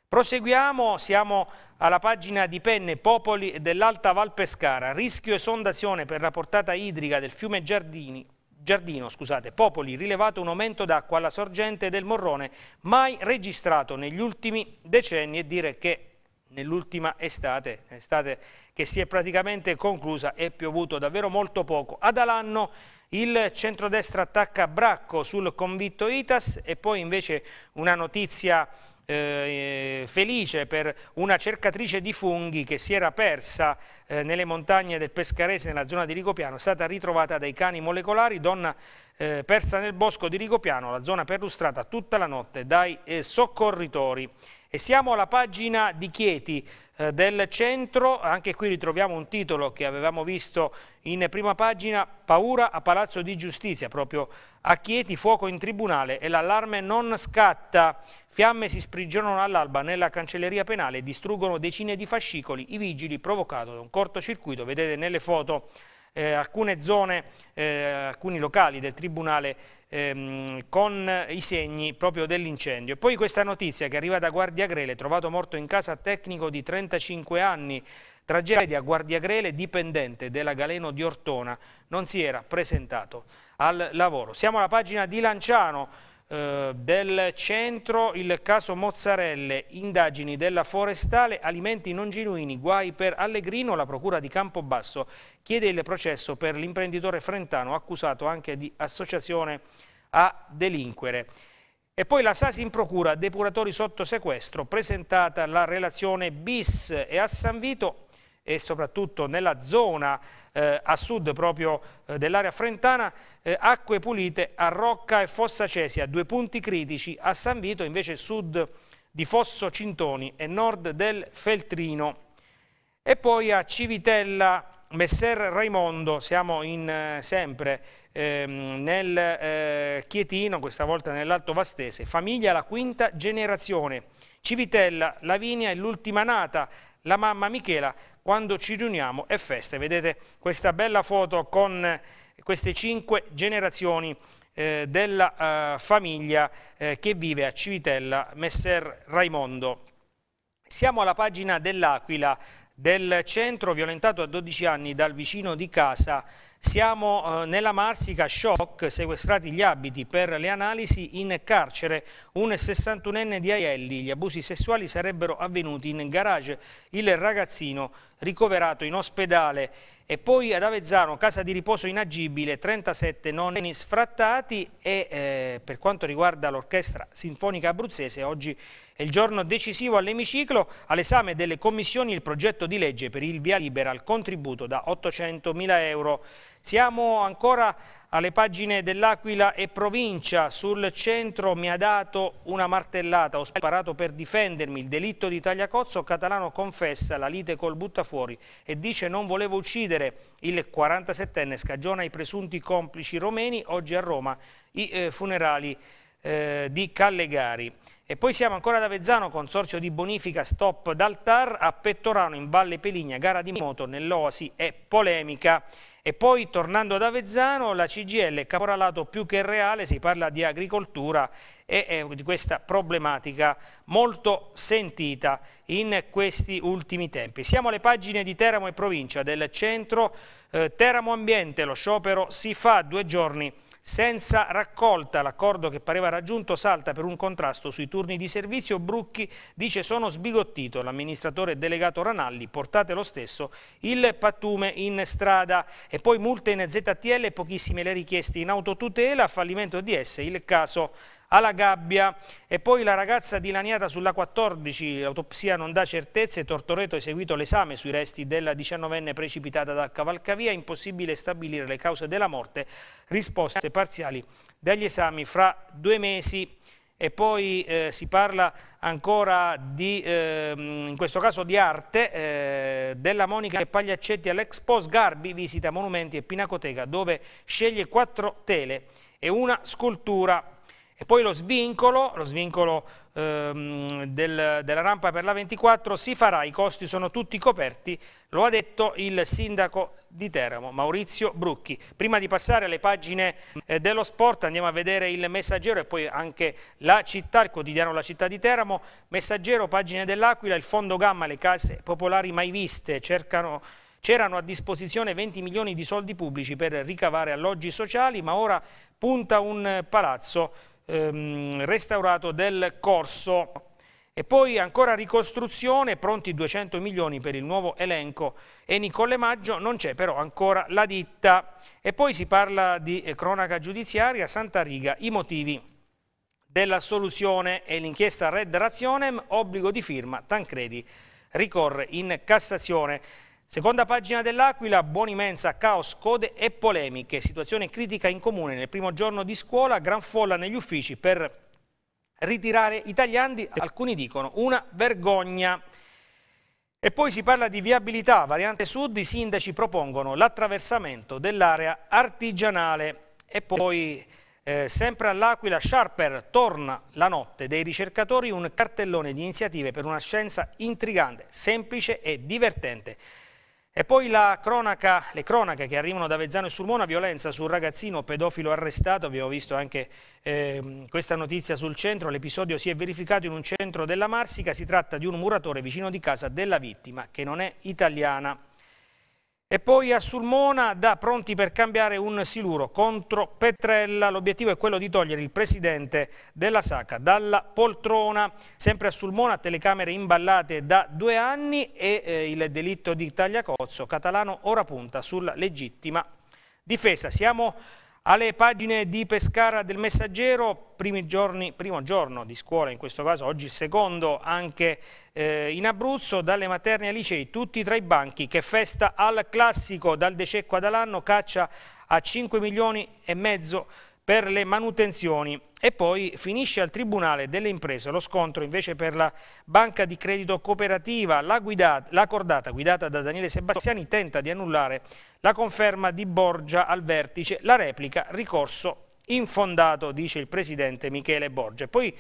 Proseguiamo, siamo alla pagina di Penne, Popoli dell'Alta Val Pescara, rischio esondazione per la portata idrica del fiume Giardini, Giardino, scusate, Popoli, rilevato un aumento d'acqua alla sorgente del Morrone mai registrato negli ultimi decenni e dire che nell'ultima estate, estate che si è praticamente conclusa, è piovuto davvero molto poco. Ad Alanno il centrodestra attacca Bracco sul convitto Itas e poi invece una notizia eh, eh, felice per una cercatrice di funghi che si era persa eh, nelle montagne del Pescarese nella zona di Rigopiano, è stata ritrovata dai cani molecolari, donna eh, persa nel bosco di Rigopiano, la zona perlustrata tutta la notte dai eh, soccorritori. E siamo alla pagina di Chieti eh, del centro, anche qui ritroviamo un titolo che avevamo visto in prima pagina, paura a Palazzo di Giustizia, proprio a Chieti, fuoco in tribunale e l'allarme non scatta, fiamme si sprigionano all'alba nella cancelleria penale distruggono decine di fascicoli, i vigili provocato da un cortocircuito, vedete nelle foto eh, alcune zone, eh, alcuni locali del Tribunale ehm, con i segni proprio dell'incendio. E poi questa notizia che arriva da Guardia Grele, trovato morto in casa tecnico di 35 anni, Tragedia Guardiagrele, dipendente della Galeno di Ortona, non si era presentato al lavoro. Siamo alla pagina di Lanciano. Eh, del centro, il caso Mozzarelle, indagini della forestale, alimenti non genuini, guai per Allegrino, la procura di Campobasso chiede il processo per l'imprenditore frentano accusato anche di associazione a delinquere. E poi la Sasi in procura, depuratori sotto sequestro, presentata la relazione bis e a San Vito e soprattutto nella zona eh, a sud proprio eh, dell'area frentana, eh, acque pulite a Rocca e Fossa Cesia, due punti critici, a San Vito invece sud di Fosso Cintoni e nord del Feltrino. E poi a Civitella Messer Raimondo, siamo in, eh, sempre ehm, nel eh, Chietino, questa volta nell'Alto Vastese, famiglia la quinta generazione. Civitella, Lavinia è l'ultima nata, la mamma Michela quando ci riuniamo è festa. Vedete questa bella foto con queste cinque generazioni eh, della eh, famiglia eh, che vive a Civitella, Messer Raimondo. Siamo alla pagina dell'Aquila del centro violentato a 12 anni dal vicino di casa siamo eh, nella Marsica, shock, sequestrati gli abiti per le analisi, in carcere un 61enne di Aielli. Gli abusi sessuali sarebbero avvenuti in garage. Il ragazzino ricoverato in ospedale e poi ad Avezzano casa di riposo inagibile, 37 nonni sfrattati e eh, per quanto riguarda l'orchestra sinfonica abruzzese oggi è il giorno decisivo all'emiciclo, all'esame delle commissioni il progetto di legge per il via libera al contributo da 800 mila euro. Siamo ancora alle pagine dell'Aquila e provincia sul centro mi ha dato una martellata, ho sparato per difendermi, il delitto di Tagliacozzo, Catalano confessa la lite col buttafuori e dice non volevo uccidere, il 47enne scagiona i presunti complici romeni, oggi a Roma i eh, funerali eh, di Callegari. E poi siamo ancora ad Avezzano, consorzio di bonifica stop d'altar a Pettorano in Valle Peligna, gara di moto nell'Oasi e polemica. E poi tornando ad Avezzano, la CGL è caporalato più che reale, si parla di agricoltura e di questa problematica molto sentita in questi ultimi tempi. Siamo alle pagine di Teramo e provincia del centro, eh, Teramo Ambiente, lo sciopero si fa due giorni senza raccolta l'accordo che pareva raggiunto salta per un contrasto sui turni di servizio. Brucchi dice sono sbigottito. L'amministratore delegato Ranalli portate lo stesso il pattume in strada. E poi multe in ZTL, e pochissime le richieste in autotutela, fallimento di esse il caso alla gabbia e poi la ragazza dilaniata sulla 14, l'autopsia non dà certezze, Tortoreto ha eseguito l'esame sui resti della 19enne precipitata da cavalcavia, impossibile stabilire le cause della morte, risposte parziali dagli esami fra due mesi e poi eh, si parla ancora di, eh, in questo caso di arte, eh, della Monica e Pagliaccetti all'Expo Sgarbi, visita monumenti e pinacoteca dove sceglie quattro tele e una scultura e poi lo svincolo, lo svincolo ehm, del, della rampa per la 24 si farà, i costi sono tutti coperti, lo ha detto il sindaco di Teramo, Maurizio Brucchi. Prima di passare alle pagine eh, dello sport andiamo a vedere il Messaggero e poi anche la città, il quotidiano La Città di Teramo, Messaggero, pagine dell'Aquila, il fondo gamma, le case popolari mai viste, cercano C'erano a disposizione 20 milioni di soldi pubblici per ricavare alloggi sociali, ma ora punta un palazzo ehm, restaurato del corso. E poi ancora ricostruzione, pronti 200 milioni per il nuovo elenco e Nicole Maggio, non c'è però ancora la ditta. E poi si parla di eh, cronaca giudiziaria, Santa Riga, i motivi della soluzione e l'inchiesta Red Razionem, obbligo di firma, Tancredi ricorre in Cassazione. Seconda pagina dell'Aquila, Buonimensa, caos, code e polemiche. Situazione critica in comune nel primo giorno di scuola, gran folla negli uffici per ritirare i tagliandi. Alcuni dicono una vergogna. E poi si parla di viabilità, variante sud, i sindaci propongono l'attraversamento dell'area artigianale e poi eh, sempre all'Aquila Sharper torna la notte dei ricercatori un cartellone di iniziative per una scienza intrigante, semplice e divertente. E poi cronaca, le cronache che arrivano da Vezzano e Sulmona, violenza sul ragazzino pedofilo arrestato, abbiamo visto anche eh, questa notizia sul centro, l'episodio si è verificato in un centro della Marsica, si tratta di un muratore vicino di casa della vittima che non è italiana. E poi a Sulmona da pronti per cambiare un siluro contro Petrella. L'obiettivo è quello di togliere il presidente della Saca dalla poltrona. Sempre a Sulmona telecamere imballate da due anni e eh, il delitto di tagliacozzo. Catalano ora punta sulla legittima difesa. Siamo alle pagine di Pescara del Messaggero, giorni, primo giorno di scuola, in questo caso oggi il secondo, anche eh, in Abruzzo, dalle materne ai licei, tutti tra i banchi, che festa al classico, dal De Cecco ad Alanno, caccia a 5 milioni e mezzo per le manutenzioni e poi finisce al Tribunale delle Imprese lo scontro invece per la banca di credito cooperativa. La, guidata, la cordata guidata da Daniele Sebastiani tenta di annullare la conferma di Borgia al vertice, la replica ricorso infondato, dice il presidente Michele Borgia. Poi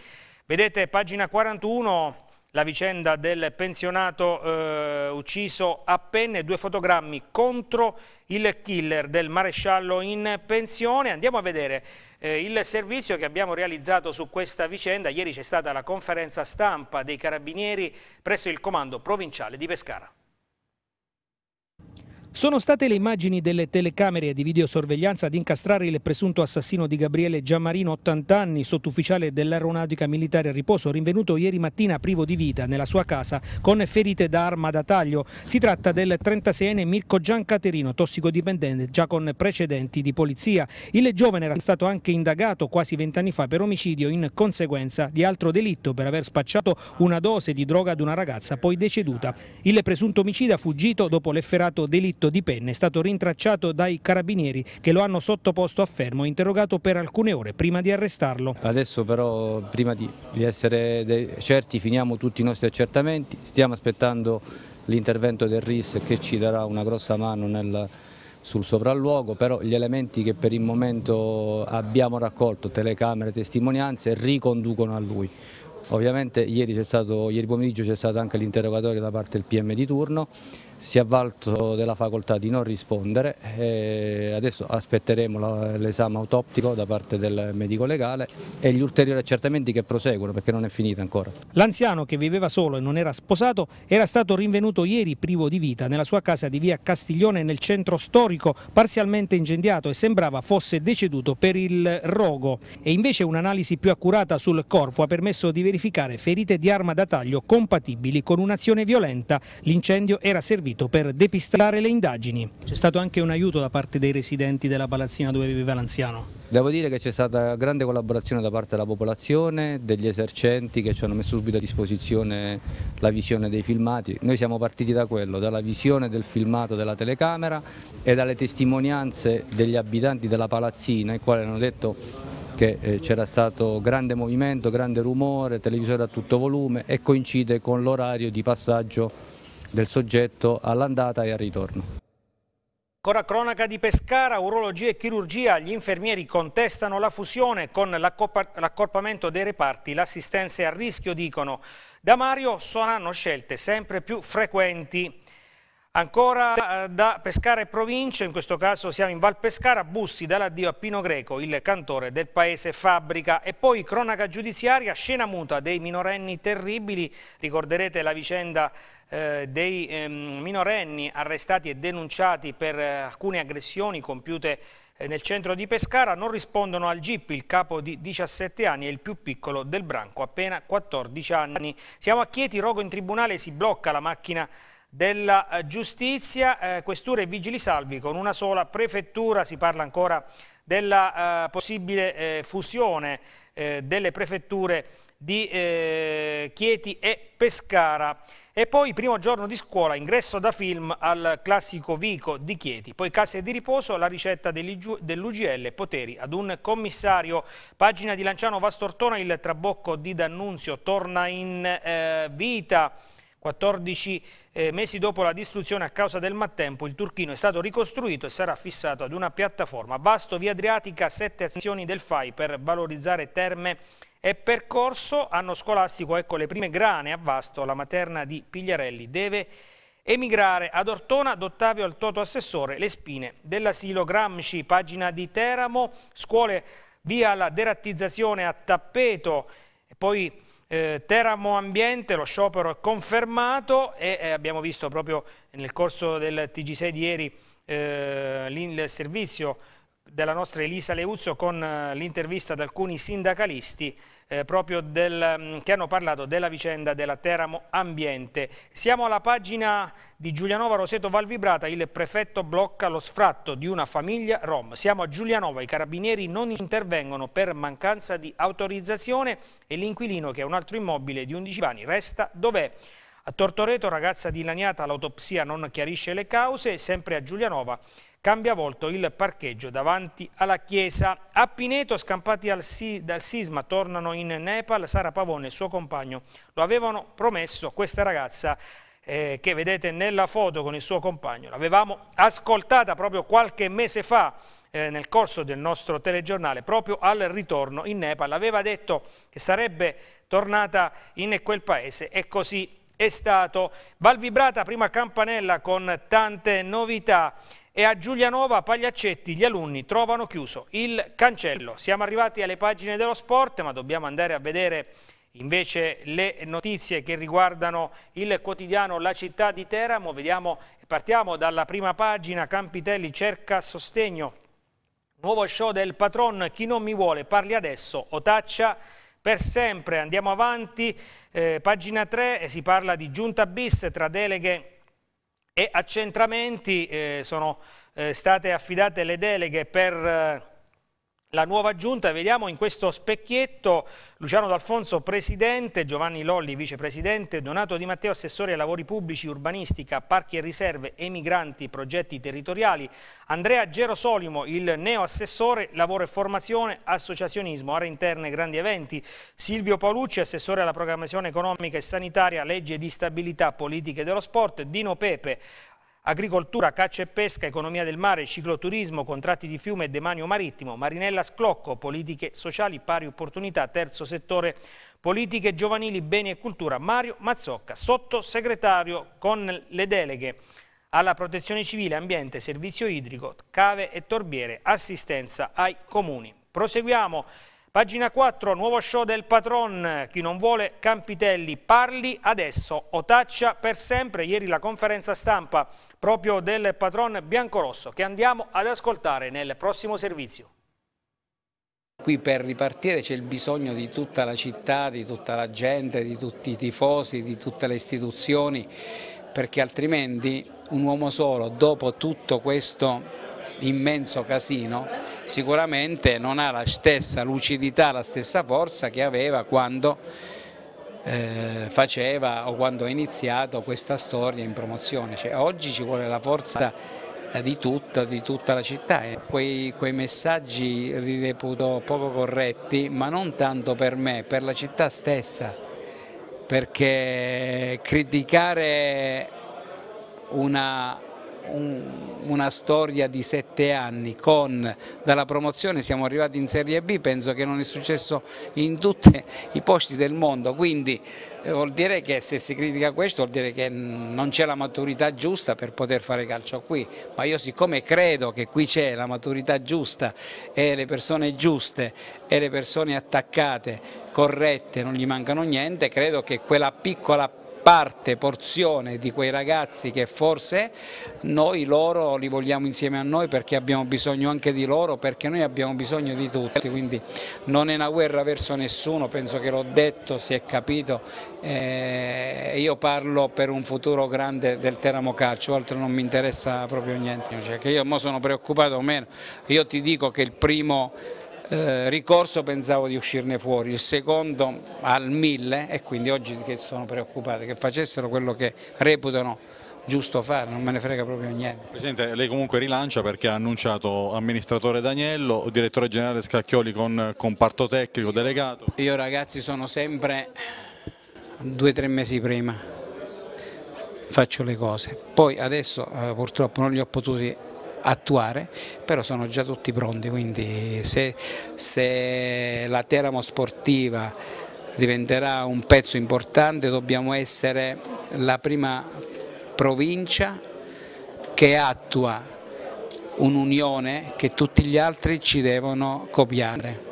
vedete pagina 41 la vicenda del pensionato eh, ucciso a penne, due fotogrammi contro il killer del maresciallo in pensione. Andiamo a vedere eh, il servizio che abbiamo realizzato su questa vicenda. Ieri c'è stata la conferenza stampa dei carabinieri presso il comando provinciale di Pescara. Sono state le immagini delle telecamere di videosorveglianza ad incastrare il presunto assassino di Gabriele Giammarino, 80 anni, sottufficiale dell'aeronautica militare a riposo, rinvenuto ieri mattina privo di vita nella sua casa con ferite da arma da taglio. Si tratta del 36enne Mirko Giancaterino, tossicodipendente, già con precedenti di polizia. Il giovane era stato anche indagato quasi vent'anni fa per omicidio in conseguenza di altro delitto per aver spacciato una dose di droga ad una ragazza poi deceduta. Il presunto omicida fuggito dopo l'efferato delitto furto di penne è stato rintracciato dai carabinieri che lo hanno sottoposto a fermo e interrogato per alcune ore prima di arrestarlo. Adesso però prima di, essere certi finiamo tutti i nostri accertamenti, stiamo aspettando l'intervento del RIS che ci darà una grossa mano nel sul sopralluogo, però gli elementi che per il momento abbiamo raccolto, telecamere, testimonianze, riconducono a lui. Ovviamente ieri, stato, ieri pomeriggio c'è stato anche l'interrogatorio da parte del PM di turno si è avvalso della facoltà di non rispondere. E adesso aspetteremo l'esame autoptico da parte del medico legale e gli ulteriori accertamenti che proseguono perché non è finita ancora. L'anziano che viveva solo e non era sposato era stato rinvenuto ieri privo di vita nella sua casa di via Castiglione nel centro storico parzialmente incendiato e sembrava fosse deceduto per il rogo e invece un'analisi più accurata sul corpo ha permesso di verificare ferite di arma da taglio compatibili con un'azione violenta. L'incendio era servito servito per depistare le indagini. C'è stato anche un aiuto da parte dei residenti della palazzina dove vive l'anziano? Devo dire che c'è stata grande collaborazione da parte della popolazione, degli esercenti che ci hanno messo subito a disposizione la visione dei filmati. Noi siamo partiti da quello, dalla visione del filmato della telecamera e dalle testimonianze degli abitanti della palazzina, i quali hanno detto che eh, c'era stato grande movimento, grande rumore, televisore a tutto volume e coincide con l'orario di passaggio del soggetto all'andata e al ritorno. Ancora cronaca di Pescara, urologia e chirurgia, gli infermieri contestano la fusione con l'accorpamento dei reparti, l'assistenza è a rischio dicono. Da Mario saranno scelte sempre più frequenti Ancora eh, da Pescara e provincia, in questo caso siamo in Val Pescara, Bussi dall'addio a Pino Greco, il cantore del paese Fabbrica. E poi cronaca giudiziaria, scena muta dei minorenni terribili, ricorderete la vicenda eh, dei eh, minorenni arrestati e denunciati per eh, alcune aggressioni compiute eh, nel centro di Pescara, non rispondono al GIP il capo di 17 anni e il più piccolo del branco, appena 14 anni. Siamo a Chieti, rogo in tribunale, si blocca la macchina della eh, giustizia, eh, questure e vigili salvi con una sola prefettura, si parla ancora della eh, possibile eh, fusione eh, delle prefetture di eh, Chieti e Pescara. E poi primo giorno di scuola, ingresso da film al classico Vico di Chieti, poi case di riposo, la ricetta dell'UGL, poteri ad un commissario, pagina di Lanciano Vastortona, il trabocco di D'Annunzio torna in vita. 14 eh, mesi dopo la distruzione a causa del mattempo, il Turchino è stato ricostruito e sarà fissato ad una piattaforma. Vasto via Adriatica, sette azioni del FAI per valorizzare terme e percorso. Anno scolastico, ecco le prime grane a Vasto, la materna di Pigliarelli deve emigrare ad Ortona, d'Ottavio al Toto Assessore, le spine dell'asilo Gramsci, pagina di Teramo, scuole via la derattizzazione a tappeto, poi eh, Teramo Ambiente, lo sciopero è confermato e eh, abbiamo visto proprio nel corso del TG6 di ieri eh, il servizio della nostra Elisa Leuzzo con eh, l'intervista ad alcuni sindacalisti eh, proprio del, mm, che hanno parlato della vicenda della Teramo Ambiente. Siamo alla pagina di Giulianova Roseto Valvibrata, il prefetto blocca lo sfratto di una famiglia Rom. Siamo a Giulianova, i carabinieri non intervengono per mancanza di autorizzazione e l'inquilino che è un altro immobile di 11 anni resta dov'è. A Tortoreto, ragazza dilaniata, l'autopsia non chiarisce le cause, sempre a Giulianova cambia volto il parcheggio davanti alla chiesa. A Pineto, scampati dal sisma, tornano in Nepal. Sara Pavone e il suo compagno lo avevano promesso. Questa ragazza eh, che vedete nella foto con il suo compagno, l'avevamo ascoltata proprio qualche mese fa eh, nel corso del nostro telegiornale, proprio al ritorno in Nepal. Aveva detto che sarebbe tornata in quel paese e così è stato Valvibrata prima campanella con tante novità e a Giulianova Pagliaccetti gli alunni trovano chiuso il cancello. Siamo arrivati alle pagine dello sport ma dobbiamo andare a vedere invece le notizie che riguardano il quotidiano La città di Teramo. Vediamo, partiamo dalla prima pagina, Campitelli cerca sostegno. Nuovo show del patron, chi non mi vuole parli adesso o taccia per sempre. Andiamo avanti, eh, pagina 3, eh, si parla di giunta bis tra deleghe e accentramenti, eh, sono eh, state affidate le deleghe per eh, la nuova giunta, vediamo in questo specchietto Luciano D'Alfonso presidente, Giovanni Lolli vicepresidente, Donato Di Matteo assessore ai lavori pubblici, urbanistica, parchi e riserve, emigranti, progetti territoriali, Andrea Gerosolimo il neo assessore, lavoro e formazione, associazionismo, aree interne, e grandi eventi, Silvio Paolucci assessore alla programmazione economica e sanitaria, legge di stabilità, politiche dello sport, Dino Pepe Agricoltura, caccia e pesca, economia del mare, cicloturismo, contratti di fiume e demanio marittimo, Marinella Sclocco, politiche sociali, pari opportunità, terzo settore, politiche giovanili, beni e cultura, Mario Mazzocca, sottosegretario con le deleghe alla protezione civile, ambiente, servizio idrico, cave e torbiere, assistenza ai comuni. Proseguiamo. Pagina 4, nuovo show del patron, chi non vuole Campitelli parli adesso o taccia per sempre. Ieri la conferenza stampa proprio del patron biancorosso che andiamo ad ascoltare nel prossimo servizio. Qui per ripartire c'è il bisogno di tutta la città, di tutta la gente, di tutti i tifosi, di tutte le istituzioni perché altrimenti un uomo solo dopo tutto questo immenso casino, sicuramente non ha la stessa lucidità, la stessa forza che aveva quando eh, faceva o quando ha iniziato questa storia in promozione. Cioè, oggi ci vuole la forza di tutta, di tutta la città. Quei, quei messaggi li reputo poco corretti, ma non tanto per me, per la città stessa, perché criticare una un, una storia di sette anni con dalla promozione siamo arrivati in Serie B, penso che non è successo in tutti i posti del mondo, quindi eh, vuol dire che se si critica questo vuol dire che non c'è la maturità giusta per poter fare calcio qui, ma io siccome credo che qui c'è la maturità giusta e le persone giuste e le persone attaccate, corrette, non gli mancano niente, credo che quella piccola parte, porzione di quei ragazzi che forse noi loro li vogliamo insieme a noi perché abbiamo bisogno anche di loro, perché noi abbiamo bisogno di tutti, quindi non è una guerra verso nessuno, penso che l'ho detto, si è capito, eh, io parlo per un futuro grande del Teramo Calcio, altro non mi interessa proprio niente, cioè, io sono preoccupato o meno, io ti dico che il primo eh, ricorso pensavo di uscirne fuori, il secondo al mille e quindi oggi che sono preoccupato che facessero quello che reputano giusto fare, non me ne frega proprio niente. Presidente, lei comunque rilancia perché ha annunciato amministratore Daniello, direttore generale Scacchioli con comparto tecnico delegato. Io ragazzi sono sempre due o tre mesi prima, faccio le cose, poi adesso eh, purtroppo non li ho potuti attuare, però sono già tutti pronti, quindi se, se la Teramo sportiva diventerà un pezzo importante dobbiamo essere la prima provincia che attua un'unione che tutti gli altri ci devono copiare.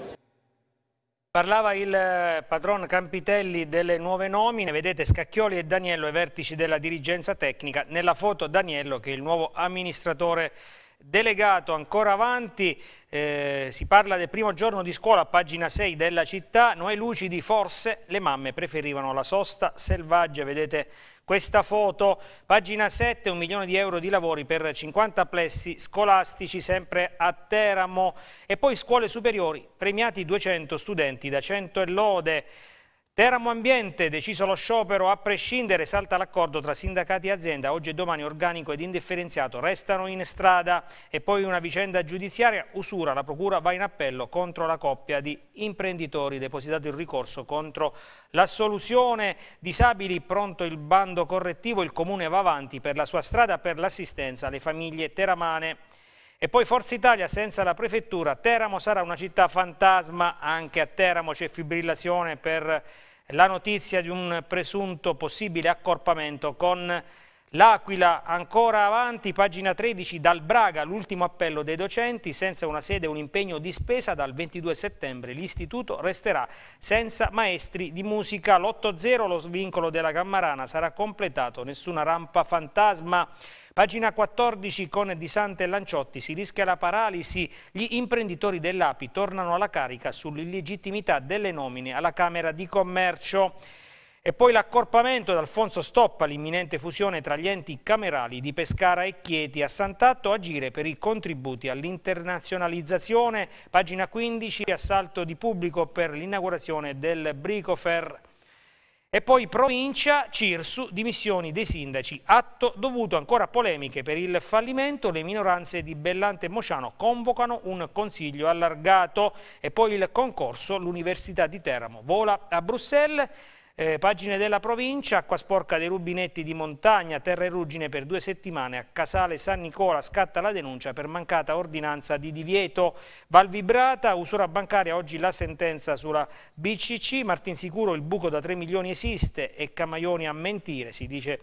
Parlava il eh, padron Campitelli delle nuove nomine, vedete Scacchioli e Daniello ai vertici della dirigenza tecnica, nella foto Daniello che è il nuovo amministratore delegato ancora avanti, eh, si parla del primo giorno di scuola, pagina 6 della città, noi lucidi forse le mamme preferivano la sosta selvaggia, vedete questa foto, pagina 7 un milione di euro di lavori per 50 plessi scolastici sempre a Teramo e poi scuole superiori, premiati 200 studenti da 100 e lode, Teramo Ambiente, deciso lo sciopero a prescindere, salta l'accordo tra sindacati e azienda, oggi e domani organico ed indifferenziato, restano in strada e poi una vicenda giudiziaria, usura, la procura va in appello contro la coppia di imprenditori, depositato il ricorso contro l'assoluzione, disabili, pronto il bando correttivo, il comune va avanti per la sua strada per l'assistenza alle famiglie teramane. E poi Forza Italia senza la prefettura, Teramo sarà una città fantasma, anche a Teramo c'è fibrillazione per la notizia di un presunto possibile accorpamento con L'Aquila ancora avanti, pagina 13, dal Braga l'ultimo appello dei docenti, senza una sede e un impegno di spesa dal 22 settembre l'istituto resterà senza maestri di musica. L'8-0 lo svincolo della Cammarana sarà completato, nessuna rampa fantasma. Pagina 14 con Di Sante e Lanciotti si rischia la paralisi, gli imprenditori dell'API tornano alla carica sull'illegittimità delle nomine alla Camera di Commercio. E poi l'accorpamento d'Alfonso Stoppa, l'imminente fusione tra gli enti camerali di Pescara e Chieti a Sant'Atto, agire per i contributi all'internazionalizzazione. Pagina 15, assalto di pubblico per l'inaugurazione del Bricofer. E poi provincia, Cirsu, dimissioni dei sindaci, atto dovuto ancora a polemiche per il fallimento, le minoranze di Bellante e Mociano convocano un consiglio allargato e poi il concorso, l'Università di Teramo vola a Bruxelles. Eh, pagine della provincia, acqua sporca dei rubinetti di montagna, terra e ruggine per due settimane, a Casale San Nicola scatta la denuncia per mancata ordinanza di divieto. Valvibrata, usura bancaria, oggi la sentenza sulla BCC, Martin Sicuro il buco da 3 milioni esiste e Camaioni a mentire, si dice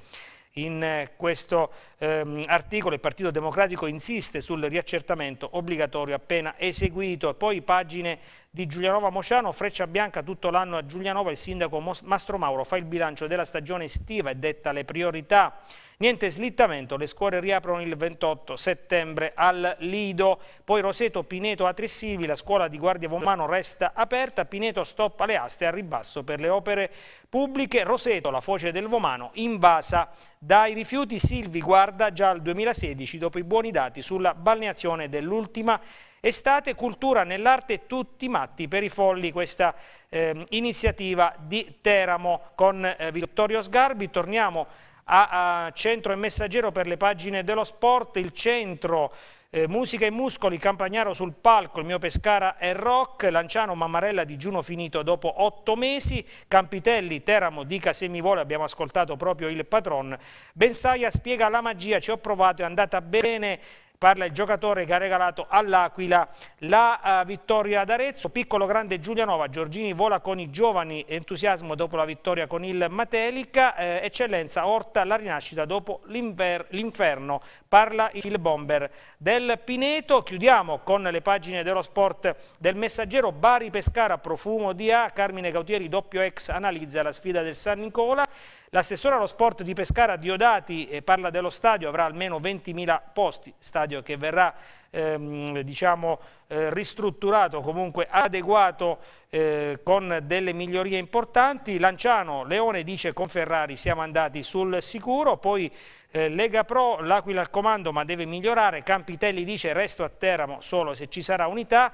in eh, questo ehm, articolo il Partito Democratico insiste sul riaccertamento obbligatorio appena eseguito. Poi pagine di Giulianova Mociano, Freccia Bianca tutto l'anno a Giulianova, il sindaco Mastro Mauro fa il bilancio della stagione estiva e detta le priorità. Niente slittamento, le scuole riaprono il 28 settembre al Lido, poi Roseto, Pineto, Atressivi, la scuola di Guardia Vomano resta aperta, Pineto stoppa le aste a ribasso per le opere pubbliche, Roseto, la foce del Vomano, invasa dai rifiuti, Silvi guarda già al 2016 dopo i buoni dati sulla balneazione dell'ultima Estate, cultura nell'arte, tutti matti per i folli, questa eh, iniziativa di Teramo con eh, Vittorio Sgarbi. Torniamo a, a, Centro e Messaggero per le pagine dello sport, il centro... Eh, musica e muscoli, Campagnaro sul palco, il mio Pescara e rock, Lanciano Mammarella digiuno finito dopo otto mesi, Campitelli, Teramo, dica se mi vuole, abbiamo ascoltato proprio il patron, Bensaia spiega la magia, ci ho provato, è andata bene parla il giocatore che ha regalato all'Aquila la uh, vittoria ad Arezzo, piccolo grande Giulianova, Giorgini vola con i giovani, entusiasmo dopo la vittoria con il Matelica, eh, eccellenza Orta la rinascita dopo l'inferno, parla il bomber del Pineto, chiudiamo con le pagine dello sport del messaggero, Bari Pescara profumo di A, Carmine Gautieri doppio ex analizza la sfida del San Nicola, L'assessore allo sport di Pescara Diodati eh, parla dello stadio, avrà almeno 20.000 posti, stadio che verrà ehm, diciamo, eh, ristrutturato, comunque adeguato eh, con delle migliorie importanti. Lanciano Leone dice con Ferrari siamo andati sul sicuro, poi eh, Lega Pro, l'Aquila al comando ma deve migliorare, Campitelli dice resto a Teramo solo se ci sarà unità.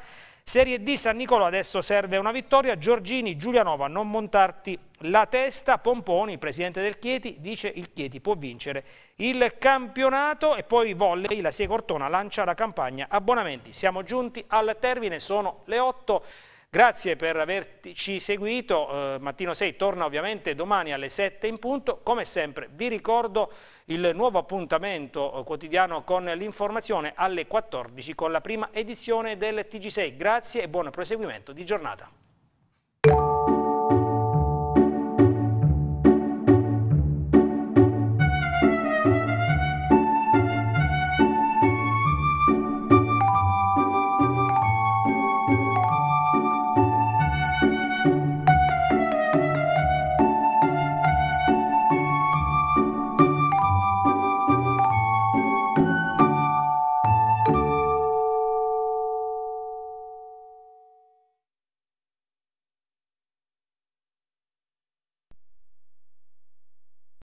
Serie D San Nicolò adesso serve una vittoria, Giorgini, Giulianova, non montarti la testa, Pomponi, presidente del Chieti, dice il Chieti può vincere il campionato e poi volley, la Sie Cortona lancia la campagna abbonamenti. Siamo giunti al termine, sono le 8. Grazie per averci seguito, eh, Mattino 6 torna ovviamente domani alle 7 in punto, come sempre vi ricordo il nuovo appuntamento eh, quotidiano con l'informazione alle 14 con la prima edizione del TG6. Grazie e buon proseguimento di giornata.